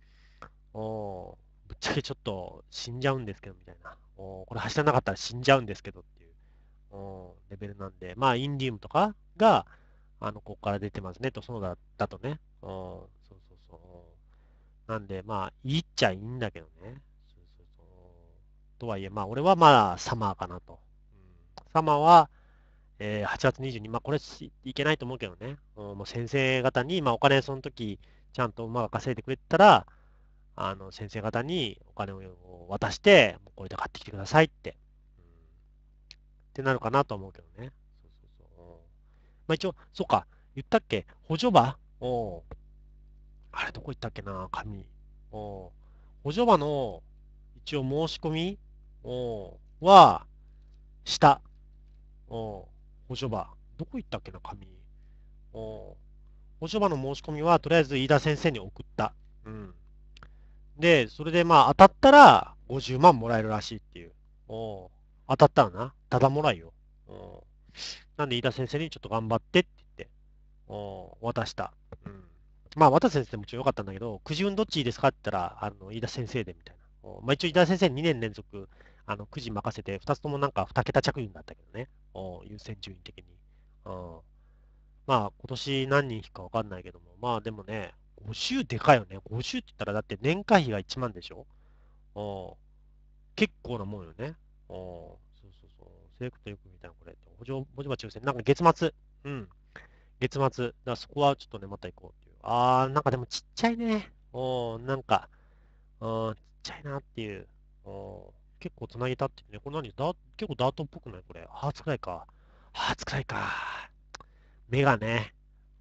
おぶっちゃけちょっと死んじゃうんですけどみたいな。おこれ走らなかったら死んじゃうんですけどっていう。レベルなんで、まあ、インディウムとかが、あの、ここから出てますねと、そのだ、だとね。うん、そうそうそう。なんで、まあ、いいっちゃいいんだけどね。そうそうそう。とはいえ、まあ、俺はまあ、サマーかなと。うん、サマーは、えー、8月22日、まあ、これいけないと思うけどね。うん、もう先生方に、まあ、お金その時、ちゃんと馬が稼いでくれてたら、あの、先生方にお金を渡して、これで買ってきてくださいって。ってなるかなと思うけどね。そうそうそう。まあ一応、そうか、言ったっけ補助場おあれ、どこ行ったっけな紙。お補助場の、一応申し込みおは、した。お補助場。どこ行ったっけな紙。お補助場の申し込みは、とりあえず飯田先生に送った。うん。で、それでまあ当たったら50万もらえるらしいっていう。お当たったらな。ただもらいよ。うん、なんで、飯田先生にちょっと頑張ってって言って、うん、渡した。うん、まあ、渡先生もちろん良かったんだけど、くじ運どっちですかって言ったら、あの飯田先生でみたいな。うん、まあ、一応、飯田先生2年連続、あのくじ任せて、2つともなんか2桁着順だったけどね、うん、優先順位的に。うん、まあ、今年何人引くか分かんないけども、まあでもね、5週でかいよね。5週って言ったら、だって年会費が1万でしょ結構なもんよね。セレクトよく見たな、これ。補助、文字鉢抽選。なんか月末。うん。月末。だそこはちょっとね、また行こうっていう。あー、なんかでもちっちゃいね。おなんか、うん、ちっちゃいなっていう。お結構繋げたっていうね。これ何だ結構ダートっぽくないこれ。ハーツくらいか。ハーツくらいか。目がね。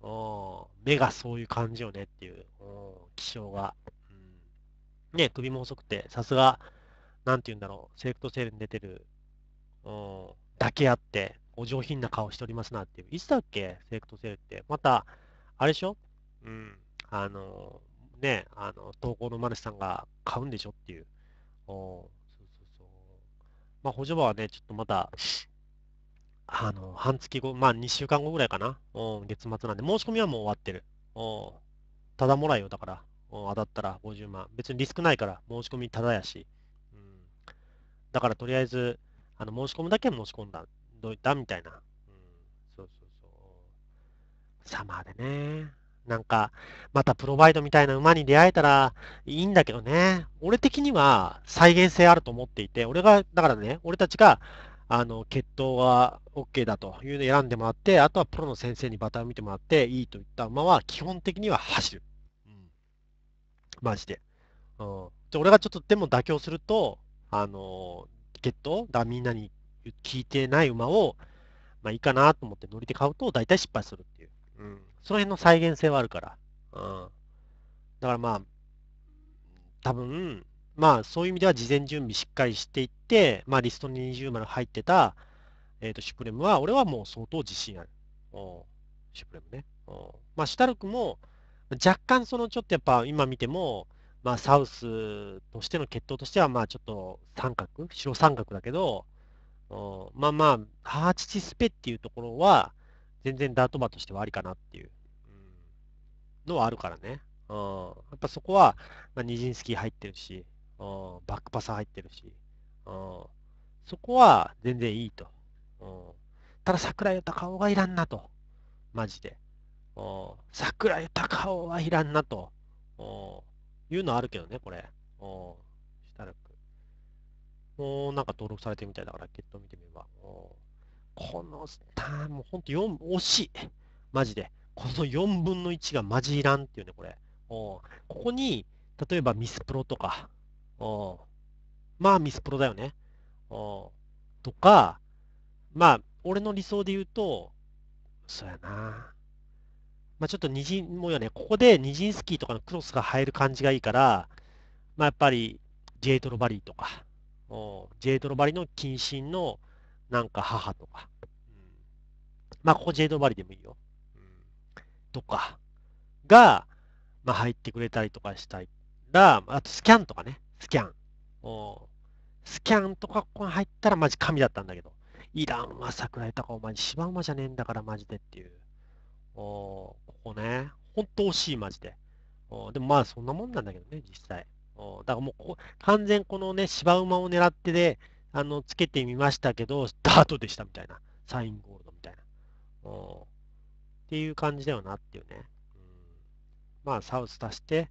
お目がそういう感じよねっていう。お気象が。うん、ね、首も細くて、さすが、なんて言うんだろう、セレクトセールに出てるだけあって、お上品な顔しておりますなっていう。いつだっけセレクトセールって。また、あれでしょうん。あの、ね、あの、投稿のマルシさんが買うんでしょっていう。おそうそうそう。まあ、補助場はね、ちょっとまた、あの、半月後、まあ、2週間後ぐらいかな。うん、月末なんで、申し込みはもう終わってる。うただもらいよ、だから。当たったら50万。別にリスクないから、申し込みただやし。うん。だから、とりあえず、あの申し込むだけ申し込んだ、どういったみたいな。うん、そうそうそう。サマーでね。なんか、またプロバイドみたいな馬に出会えたらいいんだけどね。俺的には再現性あると思っていて、俺が、だからね、俺たちが、あの、決闘は OK だというのを選んでもらって、あとはプロの先生にバターを見てもらって、いいといった馬は基本的には走る。うん。マジで。うん。で俺がちょっとでも妥協すると、あの、ゲットだみんなに聞いてない馬を、まあいいかなと思って乗りで買うと大体失敗するっていう。うん。その辺の再現性はあるから。うん。だからまあ、多分、まあそういう意味では事前準備しっかりしていって、まあリストに20丸入ってた、えっ、ー、と、シュプレムは、俺はもう相当自信ある。おシュプレムね。おまあ、シュタルクも、若干そのちょっとやっぱ今見ても、まあ、サウスとしての決闘としては、まあ、ちょっと三角、白三角だけど、まあまあ、ハーチチスペっていうところは、全然ダート馬としてはありかなっていうのはあるからね。うん、やっぱそこは、まあ、ニジンスキー入ってるし、うん、バックパサー入ってるし、うん、そこは全然いいと。うん、ただ、桜井尾がいらんなと。マジで。うん、桜井尾はいらんなと。いうのあるけどね、これ。おしたらく。もうなんか登録されてるみたいだから、ゲット見てみれば。おこのスター、もうほんと4、惜しい。マジで。この4分の1がマジいらんっていうね、これ。おここに、例えばミスプロとか、おまあミスプロだよね。おとか、まあ、俺の理想で言うと、そうやな。まあ、ちょっと二陣、もうよね、ここで二陣スキーとかのクロスが入る感じがいいから、まあ、やっぱりジェイトロバリーとか、ジェイトロバリーの近親のなんか母とか、うん、まあ、ここジイトロバリーでもいいよ。うん、とか、が、まあ、入ってくれたりとかしたいら、あとスキャンとかね、スキャン。スキャンとかここに入ったらマジ神だったんだけど、イランわ、桜井とかお前バ番馬じゃねえんだからマジでっていう。ここね、ほんと惜しい、マジで。でもまあ、そんなもんなんだけどね、実際。だからもう完全このね、芝馬を狙ってで、あの、つけてみましたけど、ダートでしたみたいな。サインゴールドみたいな。っていう感じだよなっていうね。うん、まあ、サウス足して、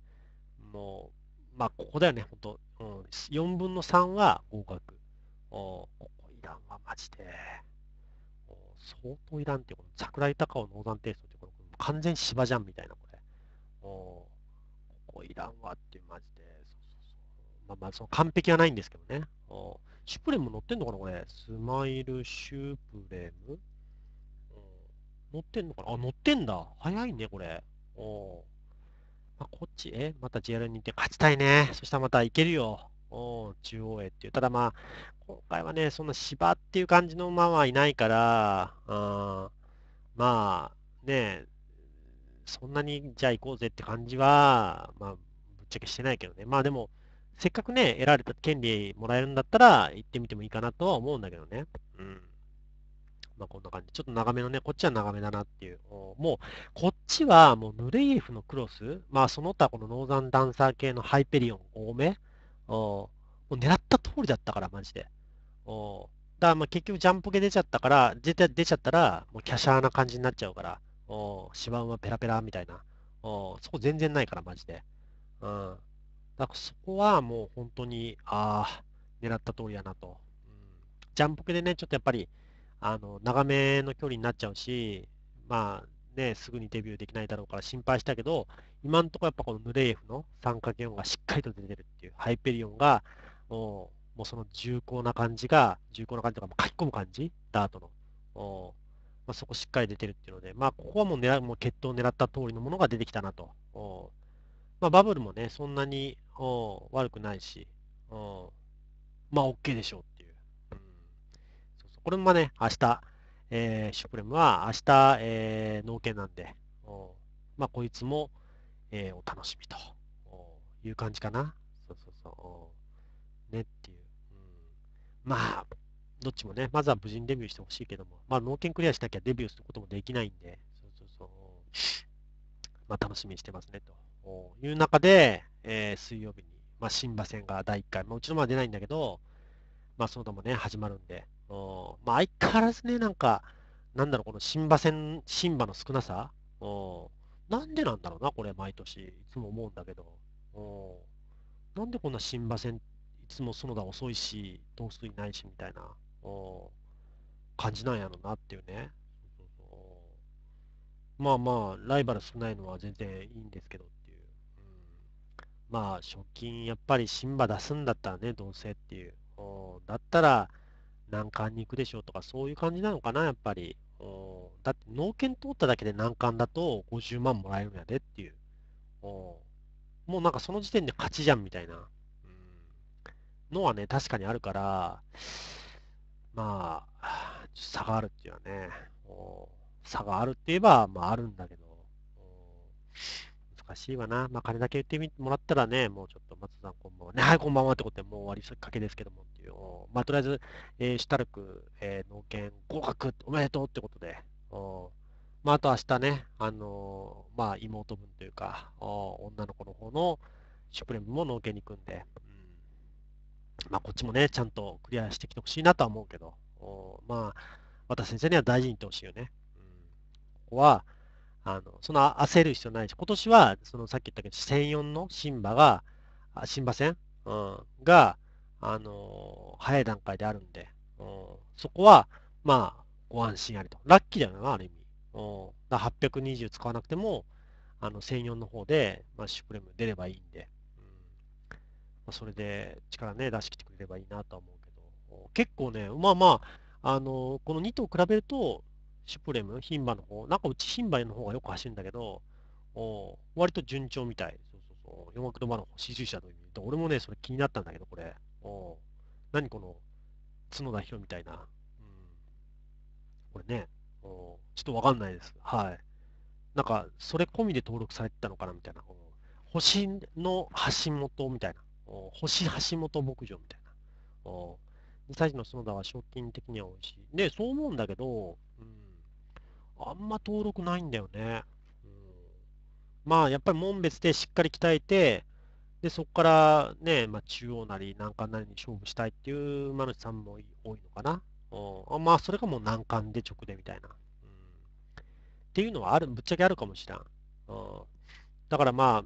もう、まあ、ここだよね、ほんと。うん、4分の3は合格。おここいらんわ、マジで。相当いらんっていう、この桜井高尾の横断テスト完全芝じゃんみたいな、これ。もう、ここいらんわっていう、マジで。そうそうそうまあまあ、その完璧はないんですけどね。シュプレム乗ってんのかな、これ。スマイルシュプレム。乗ってんのかなあ、乗ってんだ。早いね、これ。おまあ、こっち、えまた JR に行って勝ちたいね。そしたらまた行けるよ。お中央へっていう。ただまあ、今回はね、そんな芝っていう感じの馬はいないから、あまあ、ねえ、そんなにじゃあ行こうぜって感じは、まあ、ぶっちゃけしてないけどね。まあでも、せっかくね、得られた権利もらえるんだったら、行ってみてもいいかなとは思うんだけどね。うん。まあこんな感じ。ちょっと長めのね、こっちは長めだなっていう。もう、こっちはもうヌルイエフのクロス、まあその他このノーザンダンサー系のハイペリオン多め、もう狙った通りだったから、マジで。おだからまあ結局ジャンポケ出ちゃったから、出出ちゃったら、もうキャシャーな感じになっちゃうから、お芝生はペラペラみたいな。おそこ全然ないから、マジで。うん。だからそこはもう本当に、ああ、狙った通りやなと。うん、ジャンポケでね、ちょっとやっぱり、あの、長めの距離になっちゃうし、まあね、すぐにデビューできないだろうから心配したけど、今んところやっぱこのヌレイフの 3×4 がしっかりと出てるっていう、ハイペリオンが、おもうその重厚な感じが、重厚な感じとか、も書き込む感じ、ダートの。おまあ、そこしっかり出てるっていうので、まあ、ここはもう狙もう決闘を狙った通りのものが出てきたなと。まあ、バブルもね、そんなに悪くないし、まあ、OK でしょうっていう。うん、そうそうこれもね、明日、えー、シュプレムは明日、えー、農研なんで、まあ、こいつも、えー、お楽しみという感じかな。そうそうそう。ねっていう。うん、まあ、どっちもね、まずは無事にデビューしてほしいけども、まあ、農研クリアしなきゃデビューすることもできないんで、そうそうそうまあ、楽しみにしてますね、という中で、えー、水曜日に、まあ、新馬戦が第1回、まあ、うちのまは出ないんだけど、まあ、そうだもね、始まるんで、まあ、相変わらずね、なんか、なんだろう、この新馬戦、新馬の少なさ、なんでなんだろうな、これ、毎年、いつも思うんだけど、なんでこんな新馬戦、いつも園田遅いし、頭数いないしみたいな。感じなんやろなっていうね。まあまあ、ライバル少ないのは全然いいんですけどっていう。うん、まあ、貯金やっぱりシンバ出すんだったらね、どうせっていう。だったら、難関に行くでしょうとか、そういう感じなのかな、やっぱり。だって、農研通っただけで難関だと50万もらえるんやでっていう。もうなんかその時点で勝ちじゃんみたいな。のはね、確かにあるから、まあ、差があるっていうのはね、差があるって言えば、まああるんだけど、難しいわな。まあ金だけ言ってもらったらね、もうちょっと松田さんこんばんは。ね、はい、こんばんはってことでもう終わりかけですけどもっていう。まあとりあえず、えー、シタルク、えー、農研合格おめでとうってことで。まああと明日ね、あのー、まあ妹分というか、女の子の方のシュプレムも農研に行くんで、まあ、こっちもね、ちゃんとクリアしてきてほしいなとは思うけど、まあ、渡先生には大事にいってほしいよね。うん、ここは、あのその焦る必要ないし、今年は、そのさっき言ったけど、1004の新馬が、新馬戦、うん、が、あのー、早い段階であるんで、うん、そこは、まあ、ご安心あれと。ラッキーだよな、ある意味。うん、だ820使わなくても、あの、1004の方で、まあ、シュプレム出ればいいんで。まあ、それで力ね、出し切ってくれればいいなとは思うけど、結構ね、まあまあ、あのこの2頭比べると、シュプレム、牝馬の方、なんかうち牝馬の方がよく走るんだけど、お割と順調みたい。そうそうそう。4枠の馬の支持者の意味で、俺もね、それ気になったんだけど、これ。お何この、角田宏みたいな。うん、これねお、ちょっとわかんないです。はい。なんか、それ込みで登録されてたのかなみたいな。星の橋元みたいな。星橋本牧場みたいな。2歳児の園田は賞金的には美味しい。で、そう思うんだけど、うん、あんま登録ないんだよね。うん、まあ、やっぱり門別でしっかり鍛えて、で、そこからね、まあ、中央なり難関なりに勝負したいっていう馬主さんも多いのかな。あまあ、それがもう難関で直でみたいな。うん、っていうのはある、ぶっちゃけあるかもしらん。だからまあ、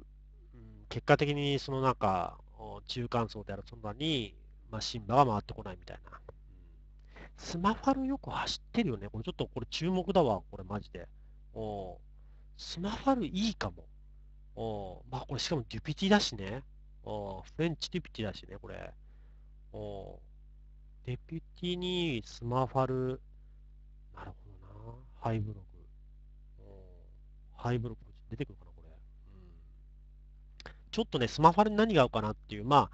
結果的にそのなんか、中間層であるそんなに、まあ、シンバが回ってこないみたいな。スマファルよく走ってるよね。これちょっとこれ注目だわ、これマジで。おスマファルいいかも。おまあこれしかもデュピティだしね。おフレンチデュピティだしね、これ。おデピティにスマファル。なるほどな。ハイブログ。おハイブログ出てくるかなちょっとね、スマファルに何が合うかなっていう、ま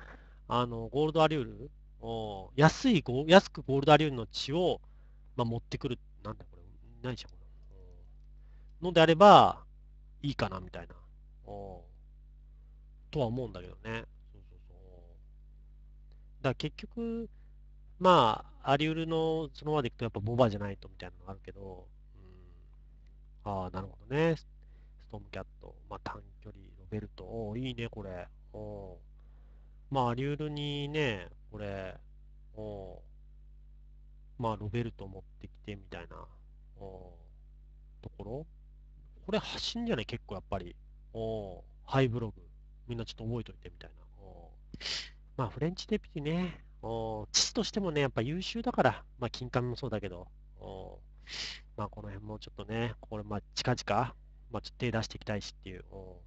あ、あの、ゴールドアリュール、お安いゴ、安くゴールドアリュールの血を、まあ、持ってくる、なんだこれ、何しゃうのであれば、いいかな、みたいな、おとは思うんだけどね。そうそうそう。だから結局、まあ、アリウルのそのまでいくとやっぱボバじゃないとみたいなのがあるけど、うん、ああ、なるほどね。ストームキャット、まあ短距離、ベルト。おいいね、これ。おまあ、リュールにね、これ、おまあ、ロベルト持ってきてみたいな、おところ。これ、発信じゃない結構やっぱり。おハイブログ。みんなちょっと覚えといてみたいな。おまあ、フレンチデピティね。お父としてもね、やっぱ優秀だから。まあ、金髪もそうだけど。おまあ、この辺もちょっとね、これ、まあ、近々、まあ、ちょっと手出していきたいしっていう。お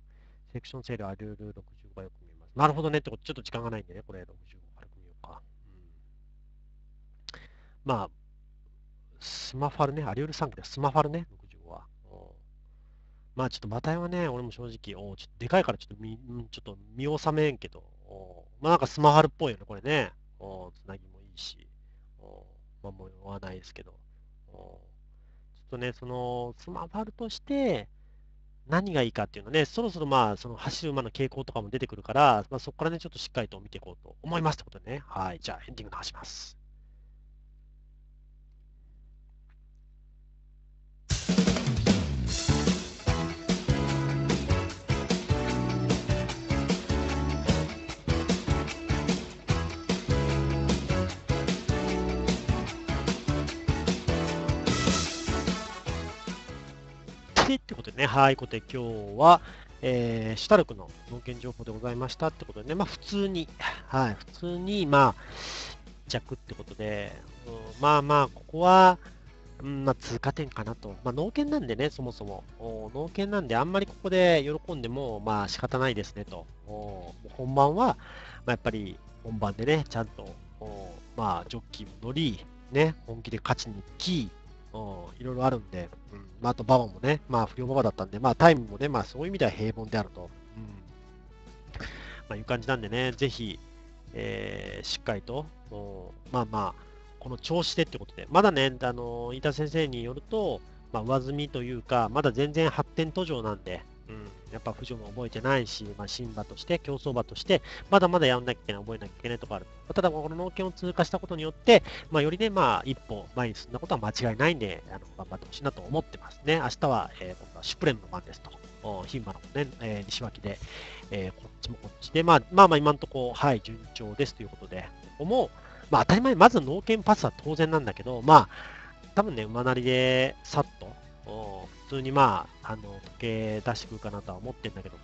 セクションセールリュール65がよく見ます。なるほどねってこと、ちょっと時間がないんでね、これ65軽く見ようか。うん、まあ、スマファルね、アリュール3区でスマファルね、65は。まあちょっと馬体はね、俺も正直、おちょっとでかいからちょっと見、ちょっと見納めんけど、おまあなんかスマファルっぽいよね、これね。おつなぎもいいし、おまあもう言わないですけど。おちょっとね、その、スマファルとして、何がいいかっていうのね、そろそろまあ、その走る馬の傾向とかも出てくるから、まあ、そこからね、ちょっとしっかりと見ていこうと思いますってことでね。はい。じゃあ、エンディングの話します。しってことでね、はい、ことで今日は、えー、シュタルクの農研情報でございましたってことでね、まあ普通に、はい、普通に、まあ、着ってことで、うん、まあまあ、ここは、うん、まあ、通過点かなと。まあ、農研なんでね、そもそも。農研なんで、あんまりここで喜んでも、まあ、仕方ないですねと。本番は、まあ、やっぱり本番でね、ちゃんと、まあ、ジョッキーも乗り、ね、本気で勝ちに行き、いろいろあるんで、うんまあ、あとバ場もね、まあ、不良ババだったんで、まあ、タイムもね、まあ、そういう意味では平凡であると、うんまあ、いう感じなんでね、ぜひ、えー、しっかりと、まあまあ、この調子でってことで、まだね、あの飯田先生によると、まあ、上積みというか、まだ全然発展途上なんで、うんやっぱ、不条も覚えてないし、まあ、新馬として、競走馬として、まだまだやんなきゃいけない、覚えなきゃいけないところある。ただ、この農研を通過したことによって、まあ、よりね、まあ、一歩前に進んだことは間違いないんで、あの頑張ってほしいなと思ってますね。明日は、えー、今度はシュプレムの番ですと。牝馬のね、えー、西脇で、えー、こっちもこっちで、まあ、まあまあ今んとこはい、順調ですということで、ここも、まあ当たり前、まず農研パスは当然なんだけど、まあ、多分ね、馬なりでさっと、普通にまあ、あの、時計出してくるかなとは思ってんだけど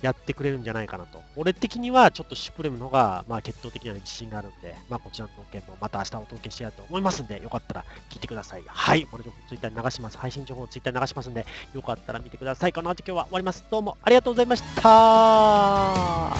やってくれるんじゃないかなと。俺的には、ちょっとシュプレムの方が、まあ、決闘的な自信があるんで、まあ、こちらの時計もまた明日お届けしたいと思いますんで、よかったら聞いてください。はい、この情報ツイッターに流します。配信情報ツイッターに流しますんで、よかったら見てください。この後今日は終わります。どうもありがとうございました